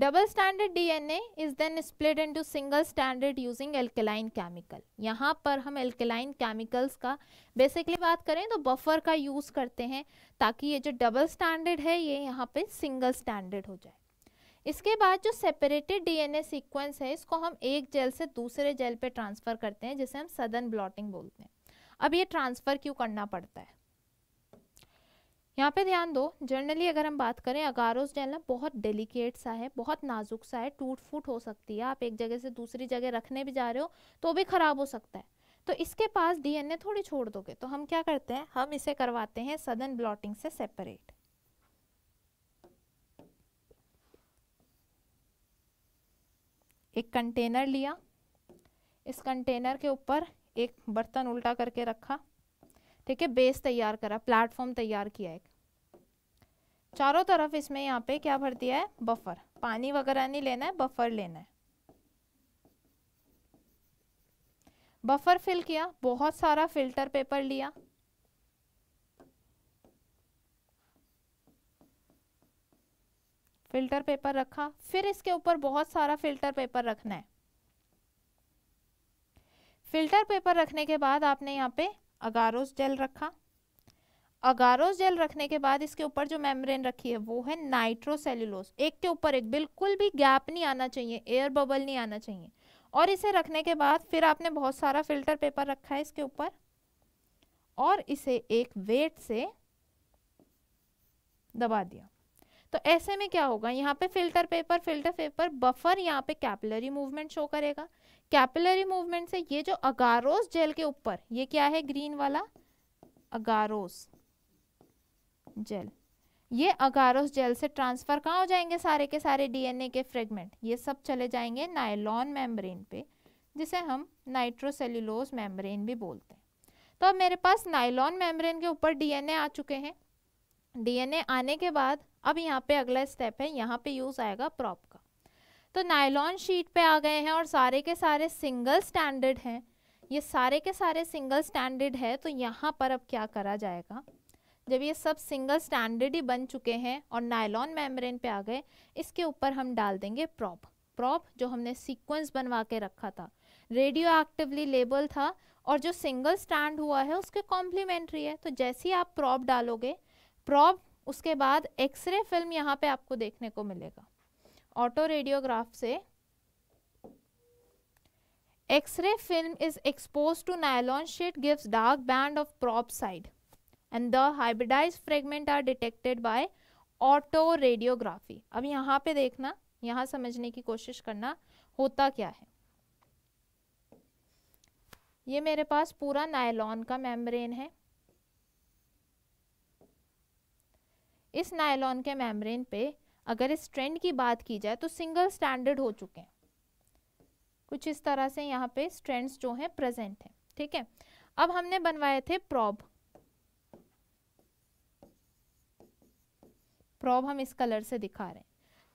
double standard DNA is then split into single standard using alkaline chemical यहाँ पर हम एल्केलाइन केमिकल्स का बेसिकली बात करें तो बफर का यूज़ करते हैं ताकि ये जो डबल स्टैंडर्ड है ये यहाँ पे सिंगल स्टैंडर्ड हो जाए इसके बाद जो सेपरेटेड डीएनए सीक्वेंस है इसको हम एक जेल से दूसरे जेल पे ट्रांसफ़र करते हैं जिसे हम सदन ब्लॉटिंग बोलते हैं अब ये ट्रांसफ़र क्यों करना पड़ता है यहाँ पे ध्यान दो जनरली अगर हम बात करें अगारोस डेलना बहुत डेलिकेट सा है बहुत नाजुक सा है टूट फूट हो सकती है आप एक जगह से दूसरी जगह रखने भी जा रहे हो तो भी ख़राब हो सकता है तो इसके पास डीएनए थोड़ी छोड़ दोगे तो हम क्या करते हैं हम इसे करवाते हैं सदन ब्लॉटिंग से सेपरेट एक कंटेनर लिया इस कंटेनर के ऊपर एक बर्तन उल्टा करके रखा ठीक है बेस तैयार करा प्लेटफॉर्म तैयार किया एक चारों तरफ इसमें यहाँ पे क्या भर दिया है बफर पानी वगैरह नहीं लेना है बफर लेना है बफर फिल किया बहुत सारा फिल्टर पेपर लिया फिल्टर पेपर रखा फिर इसके ऊपर बहुत सारा फिल्टर पेपर रखना है फिल्टर पेपर रखने के बाद आपने यहाँ पे अगारोस जेल रखा अगारोस जेल रखने के बाद इसके ऊपर जो मेम्ब्रेन रखी है वो है नाइट्रोसेल्युलोस एक के ऊपर एक बिल्कुल भी गैप नहीं आना चाहिए एयर बबल नहीं आना चाहिए और इसे रखने के बाद फिर आपने बहुत सारा फिल्टर पेपर रखा है इसके ऊपर और इसे एक वेट से दबा दिया तो ऐसे में क्या होगा यहाँ पे filter paper filter paper buffer यहाँ पे कैपलरी मूवमेंट शो करेगा कैपिलरी मूवमेंट से ये जो अगारोस जेल के ऊपर ये क्या है ग्रीन वाला अगारोस जेल ये अगारोस जेल से ट्रांसफर कहाँ हो जाएंगे सारे के सारे डीएनए के फ्रेगमेंट ये सब चले जाएंगे नायलॉन मेम्ब्रेन पे जिसे हम नाइट्रोसेल्यूलोज मेम्ब्रेन भी बोलते हैं तो अब मेरे पास नायलॉन मेम्ब्रेन के ऊपर डीएनए आ चुके हैं डीएनए आने के बाद अब यहाँ पे अगला स्टेप है यहाँ पे यूज़ आएगा प्रॉप तो नायलॉन शीट पे आ गए हैं और सारे के सारे सिंगल स्टैंडर्ड हैं ये सारे के सारे सिंगल स्टैंडर्ड है तो यहाँ पर अब क्या करा जाएगा जब ये सब सिंगल स्टैंडर्ड ही बन चुके हैं और नायलॉन मेम्ब्रेन पे आ गए इसके ऊपर हम डाल देंगे प्रॉप प्रॉप जो हमने सीक्वेंस बनवा के रखा था रेडियो एक्टिवली लेबल था और जो सिंगल स्टैंड हुआ है उसके कॉम्प्लीमेंट्री है तो जैसे ही आप प्रॉप डालोगे प्रॉप उसके बाद एक्सरे फिल्म यहाँ पे आपको देखने को मिलेगा ऑटो रेडियोग्राफ से X-ray film is expose to nylon sheet gives dark band of probe side and the hybridise fragment are detected by auto radiography अब यहाँ पे देखना यहाँ समझने की कोशिश करना होता क्या है ये मेरे पास पूरा नायलॉन का मेम्ब्रेन है इस नायलॉन के मेम्ब्रेन पे अगर इस ट्रेंड की बात की जाए तो सिंगल स्टैंडर्ड हो चुके हैं कुछ इस तरह से यहाँ पे स्ट्रेंड्स जो हैं प्रेजेंट हैं ठीक है अब हमने बनवाए थे प्रॉब प्रॉब हम इस कलर से दिखा रहे हैं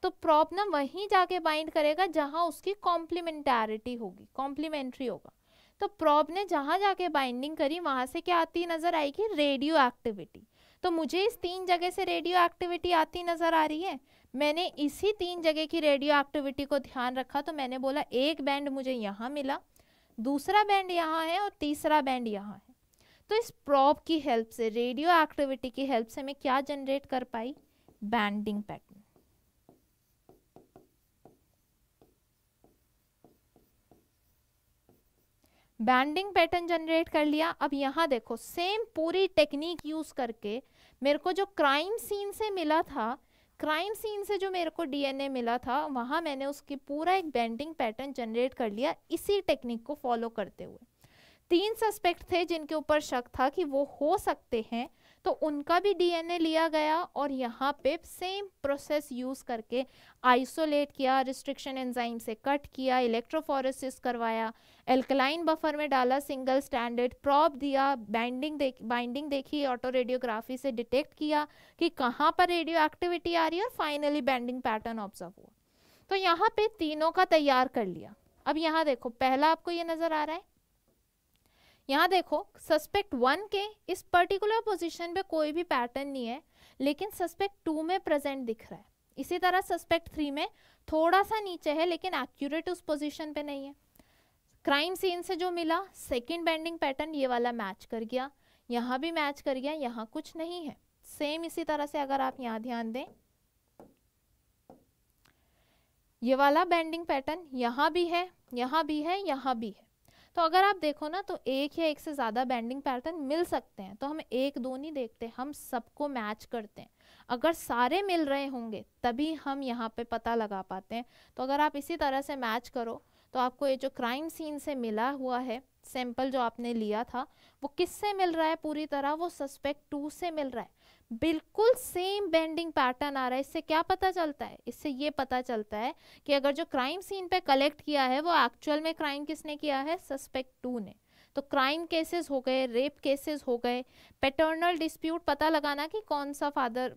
तो प्रॉब ना वहीं जाके बाइंड करेगा जहां उसकी कॉम्प्लीमेंटारिटी होगी कॉम्प्लीमेंट्री होगा तो प्रॉब ने जहां जाके बाइंडिंग करी वहां से क्या आती नजर आएगी रेडियो एक्टिविटी तो मुझे इस तीन जगह से रेडियो एक्टिविटी आती नजर आ रही है मैंने इसी तीन जगह की रेडियो एक्टिविटी को ध्यान रखा तो मैंने बोला एक बैंड मुझे यहाँ मिला दूसरा बैंड यहाँ है और तीसरा बैंड यहाँ है तो इस प्रॉप की हेल्प से रेडियो एक्टिविटी की हेल्प से मैं क्या जनरेट कर पाई banding pattern banding pattern generate कर लिया अब यहाँ देखो सेम पूरी टेक्निक यूज करके मेरे को जो क्राइम सीन से मिला था क्राइम सीन से जो मेरे को डीएनए मिला था वहाँ मैंने उसकी पूरा एक बेंडिंग पैटर्न जनरेट कर लिया इसी टेक्निक को फॉलो करते हुए तीन सस्पेक्ट थे जिनके ऊपर शक था कि वो हो सकते हैं तो उनका भी डीएनए लिया गया और यहाँ पे सेम प्रोसेस यूज़ करके आइसोलेट किया रिस्ट्रिक्शन एंजाइम से कट किया इलेक्ट्रोफोरेसिस करवाया एल्कलाइन बफर में डाला सिंगल स्टैंडर्ड प्रॉप दिया बाइंडिंग देख बाइंडिंग देखी ऑटो रेडियोग्राफी से डिटेक्ट किया कि कहाँ पर रेडियो एक्टिविटी आ रही है और फाइनली बैंडिंग पैटर्न ऑब्जर्व हुआ तो यहाँ पे तीनों का तैयार कर लिया अब यहाँ देखो पहला आपको ये नज़र आ रहा है यहाँ देखो सस्पेक्ट वन के इस पर्टिकुलर पोजीशन पे कोई भी पैटर्न नहीं है लेकिन सस्पेक्ट टू में प्रेजेंट दिख रहा है इसी तरह सस्पेक्ट थ्री में थोड़ा सा नीचे है लेकिन एक्यूरेट उस पोजीशन पे नहीं है क्राइम सीन से जो मिला सेकंड बेंडिंग पैटर्न ये वाला मैच कर गया यहाँ भी मैच कर गया यहाँ कुछ नहीं है सेम इसी तरह से अगर आप यहाँ ध्यान दें ये वाला बैंडिंग पैटर्न यहाँ भी है यहाँ भी है यहाँ भी है तो अगर आप देखो ना तो एक या एक से ज़्यादा बैंडिंग पैटर्न मिल सकते हैं तो हम एक दो नहीं देखते हम सबको मैच करते हैं अगर सारे मिल रहे होंगे तभी हम यहाँ पे पता लगा पाते हैं तो अगर आप इसी तरह से मैच करो तो आपको ये जो क्राइम सीन से मिला हुआ है सैंपल जो आपने लिया था वो किससे मिल रहा है पूरी तरह वो सस्पेक्ट टू से मिल रहा है बिल्कुल सेम बेंडिंग पैटर्न आ रहा है इससे क्या पता चलता है इससे ये पता चलता है कि अगर जो क्राइम सीन पे कलेक्ट किया है वो एक्चुअल में क्राइम किसने किया है सस्पेक्ट टू ने तो क्राइम केसेस हो गए रेप केसेस हो गए पैटर्नल डिस्प्यूट पता लगाना कि कौन सा फादर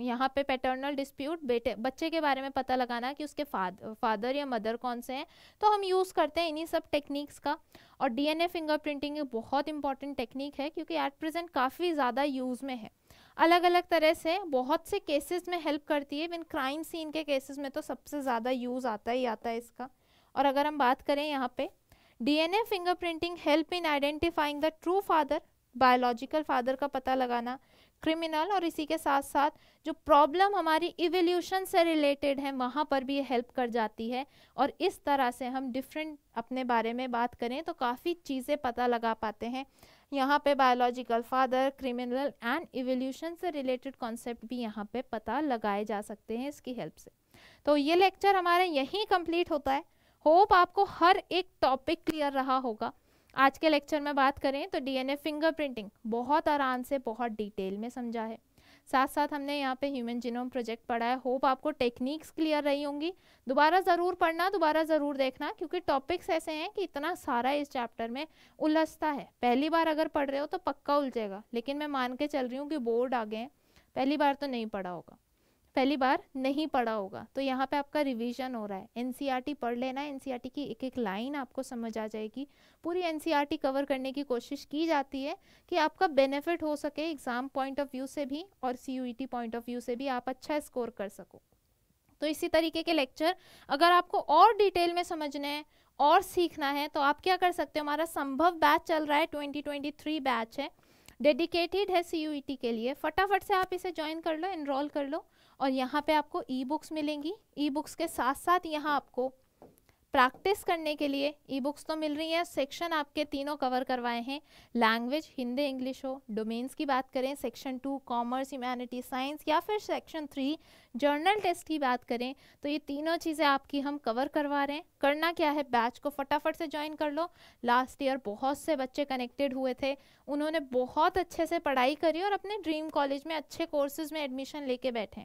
यहाँ पे पेटर्नल डिस्प्यूट बेटे बच्चे के बारे में पता लगाना कि उसके फादर फादर या मदर कौन से हैं तो हम यूज़ करते हैं इन्हीं सब टेक्निक्स का और डीएनए फिंगरप्रिंटिंग एक बहुत इंपॉर्टेंट टेक्निक है क्योंकि एट प्रेजेंट काफ़ी ज़्यादा यूज़ में है अलग अलग तरह से बहुत से केसेस में हेल्प करती है इवन क्राइम सीन के केसेस में तो सबसे ज़्यादा यूज़ आता ही आता है इसका और अगर हम बात करें यहाँ पे DNA fingerprinting help in identifying the true father biological father का पता लगाना क्रिमिनल और इसी के साथ साथ जो प्रॉब्लम हमारी इवोल्यूशन से रिलेटेड है वहाँ पर भी ये हेल्प कर जाती है और इस तरह से हम डिफरेंट अपने बारे में बात करें तो काफ़ी चीज़ें पता लगा पाते हैं यहाँ पे biological father criminal and evolution से रिलेटेड कॉन्सेप्ट भी यहाँ पे पता लगाए जा सकते हैं इसकी हेल्प से तो ये लेक्चर हमारे यहीं कंप्लीट होता है होप आपको हर एक टॉपिक क्लियर रहा होगा आज के लेक्चर में बात करें तो डीएनए फिंगरप्रिंटिंग बहुत आराम से बहुत डिटेल में समझा है साथ साथ हमने यहाँ पे ह्यूमन जिनोम प्रोजेक्ट पढ़ा है होप आपको टेक्निक्स क्लियर रही होंगी दोबारा ज़रूर पढ़ना दोबारा ज़रूर देखना क्योंकि टॉपिक्स ऐसे हैं कि इतना सारा इस चैप्टर में उलझता है पहली बार अगर पढ़ रहे हो तो पक्का उलझेगा लेकिन मैं मान के चल रही हूँ कि बोर्ड आ गए हैं पहली बार तो नहीं पढ़ा होगा पहली बार नहीं पढ़ा होगा तो यहाँ पे आपका रिवीजन हो रहा है एनसीईआरटी e पढ़ लेना एनसीईआरटी e की एक एक लाइन आपको समझ आ जाएगी पूरी एनसीईआरटी कवर e करने की कोशिश की जाती है कि आपका बेनिफिट हो सके एग्ज़ाम पॉइंट ऑफ व्यू से भी और सी पॉइंट ऑफ व्यू से भी आप अच्छा स्कोर कर सको तो इसी तरीके के लेक्चर अगर आपको और डिटेल में समझने हैं और सीखना है तो आप क्या कर सकते हो हमारा संभव बैच चल रहा है ट्वेंटी बैच है डेडिकेटेड है सी के लिए फटाफट से आप इसे ज्वाइन कर लो इनरोल कर लो और यहाँ पे आपको ई बुक्स मिलेंगी ई बुक्स के साथ साथ यहाँ आपको प्रैक्टिस करने के लिए ई बुक्स तो मिल रही हैं सेक्शन आपके तीनों कवर करवाए हैं लैंग्वेज हिंदी इंग्लिश हो डोमेन्स की बात करें section two commerce humanity science या फिर सेक्शन थ्री जर्नल टेस्ट की बात करें तो ये तीनों चीज़ें आपकी हम कवर करवा रहे हैं करना क्या है बैच को फटाफट से ज्वाइन कर लो लास्ट ईयर बहुत से बच्चे कनेक्टेड हुए थे उन्होंने बहुत अच्छे से पढ़ाई करी और अपने ड्रीम कॉलेज में अच्छे कोर्सेज में एडमिशन लेके बैठे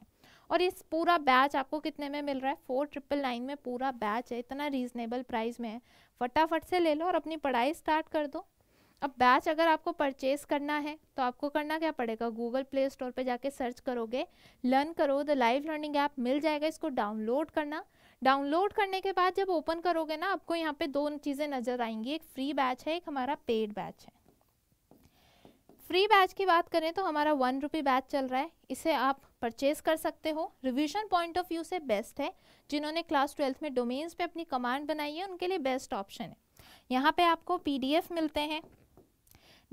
और इस पूरा बैच आपको कितने में मिल रहा है फोर ट्रिपल नाइन में पूरा बैच है इतना रीजनेबल प्राइस में है फटाफट से ले लो और अपनी पढ़ाई स्टार्ट कर दो अब बैच अगर आपको परचेज करना है तो आपको करना क्या पड़ेगा गूगल प्ले स्टोर पर जाके सर्च करोगे लर्न करो द लाइव लर्निंग ऐप मिल जाएगा इसको डाउनलोड करना डाउनलोड करने के बाद जब ओपन करोगे ना आपको यहाँ पे दो चीज़ें नज़र आएंगी एक फ्री बैच है एक हमारा पेड बैच है फ्री बैच की बात करें तो हमारा वन रुपी बैच चल रहा है इसे आप परचेज कर सकते हो रिवीजन पॉइंट ऑफ व्यू से बेस्ट है जिन्होंने क्लास ट्वेल्थ में डोमेन्स पे अपनी कमांड बनाई है उनके लिए बेस्ट ऑप्शन है यहाँ पे आपको पीडीएफ मिलते हैं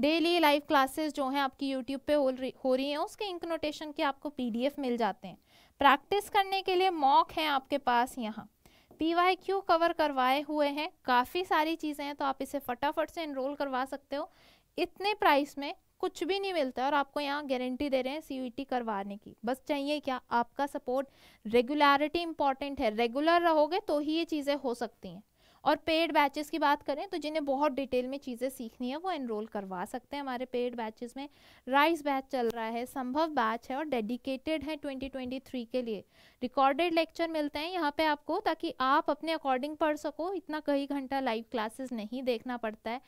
डेली लाइव क्लासेस जो हैं आपकी यूट्यूब पे हो रही हो रही हैं उसके इंक नोटेशन के आपको पीडीएफ मिल जाते हैं प्रैक्टिस करने के लिए मॉक हैं आपके पास यहाँ पी वाई क्यू कवर करवाए हुए हैं काफ़ी सारी चीज़ें हैं तो आप इसे फटाफट से इनरोल करवा सकते हो इतने प्राइस में कुछ भी नहीं मिलता और आपको यहाँ गारंटी दे रहे हैं सी e करवाने की बस चाहिए क्या आपका सपोर्ट रेगुलरिटी इंपॉर्टेंट है रेगुलर रहोगे तो ही ये चीज़ें हो सकती हैं और पेड बैचेस की बात करें तो जिन्हें बहुत डिटेल में चीज़ें सीखनी है वो एनरोल करवा सकते हैं हमारे पेड बैचेस में राइस बैच चल रहा है संभव बैच है और डेडिकेटेड है 2023 के लिए रिकॉर्डेड लेक्चर मिलते हैं यहाँ पे आपको ताकि आप अपने अकॉर्डिंग पढ़ सको इतना कई घंटा लाइव क्लासेस नहीं देखना पड़ता है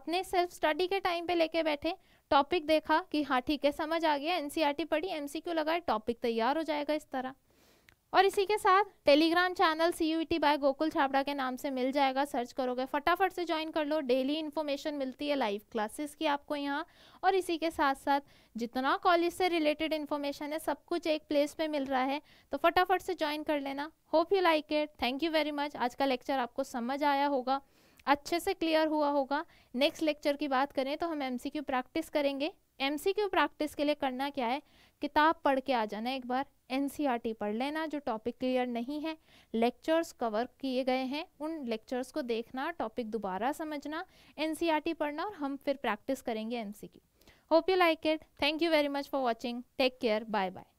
अपने सेल्फ स्टडी के टाइम पर लेके बैठे टॉपिक देखा कि हाँ ठीक है समझ आ गया एनसीईआरटी e पढ़ी एमसीक्यू लगाए टॉपिक तैयार हो जाएगा इस तरह और इसी के साथ Telegram channel C U T by Gokul Chhabra के नाम से मिल जाएगा सर्च करोगे फटाफट से ज्वाइन कर लो डेली इन्फॉर्मेशन मिलती है लाइव क्लासेस की आपको यहाँ और इसी के साथ साथ जितना कॉलेज से रिलेटेड इन्फॉर्मेशन है सब कुछ एक प्लेस पे मिल रहा है तो फटाफट से ज्वाइन कर लेना hope you like it thank you very much आज का लेक्चर आपको समझ आया होगा अच्छे से क्लियर हुआ होगा नेक्स्ट लेक्चर की बात करें तो हम एमसीक्यू प्रैक्टिस करेंगे एमसीक्यू प्रैक्टिस के लिए करना क्या है किताब पढ़ के आ जाना एक बार एनसीईआरटी e पढ़ लेना जो टॉपिक क्लियर नहीं है लेक्चर्स कवर किए गए हैं उन लेक्चर्स को देखना टॉपिक दोबारा समझना एनसीईआरटी e पढ़ना और हम फिर प्रैक्टिस करेंगे MCQ hope you like it thank you very much for watching take care bye bye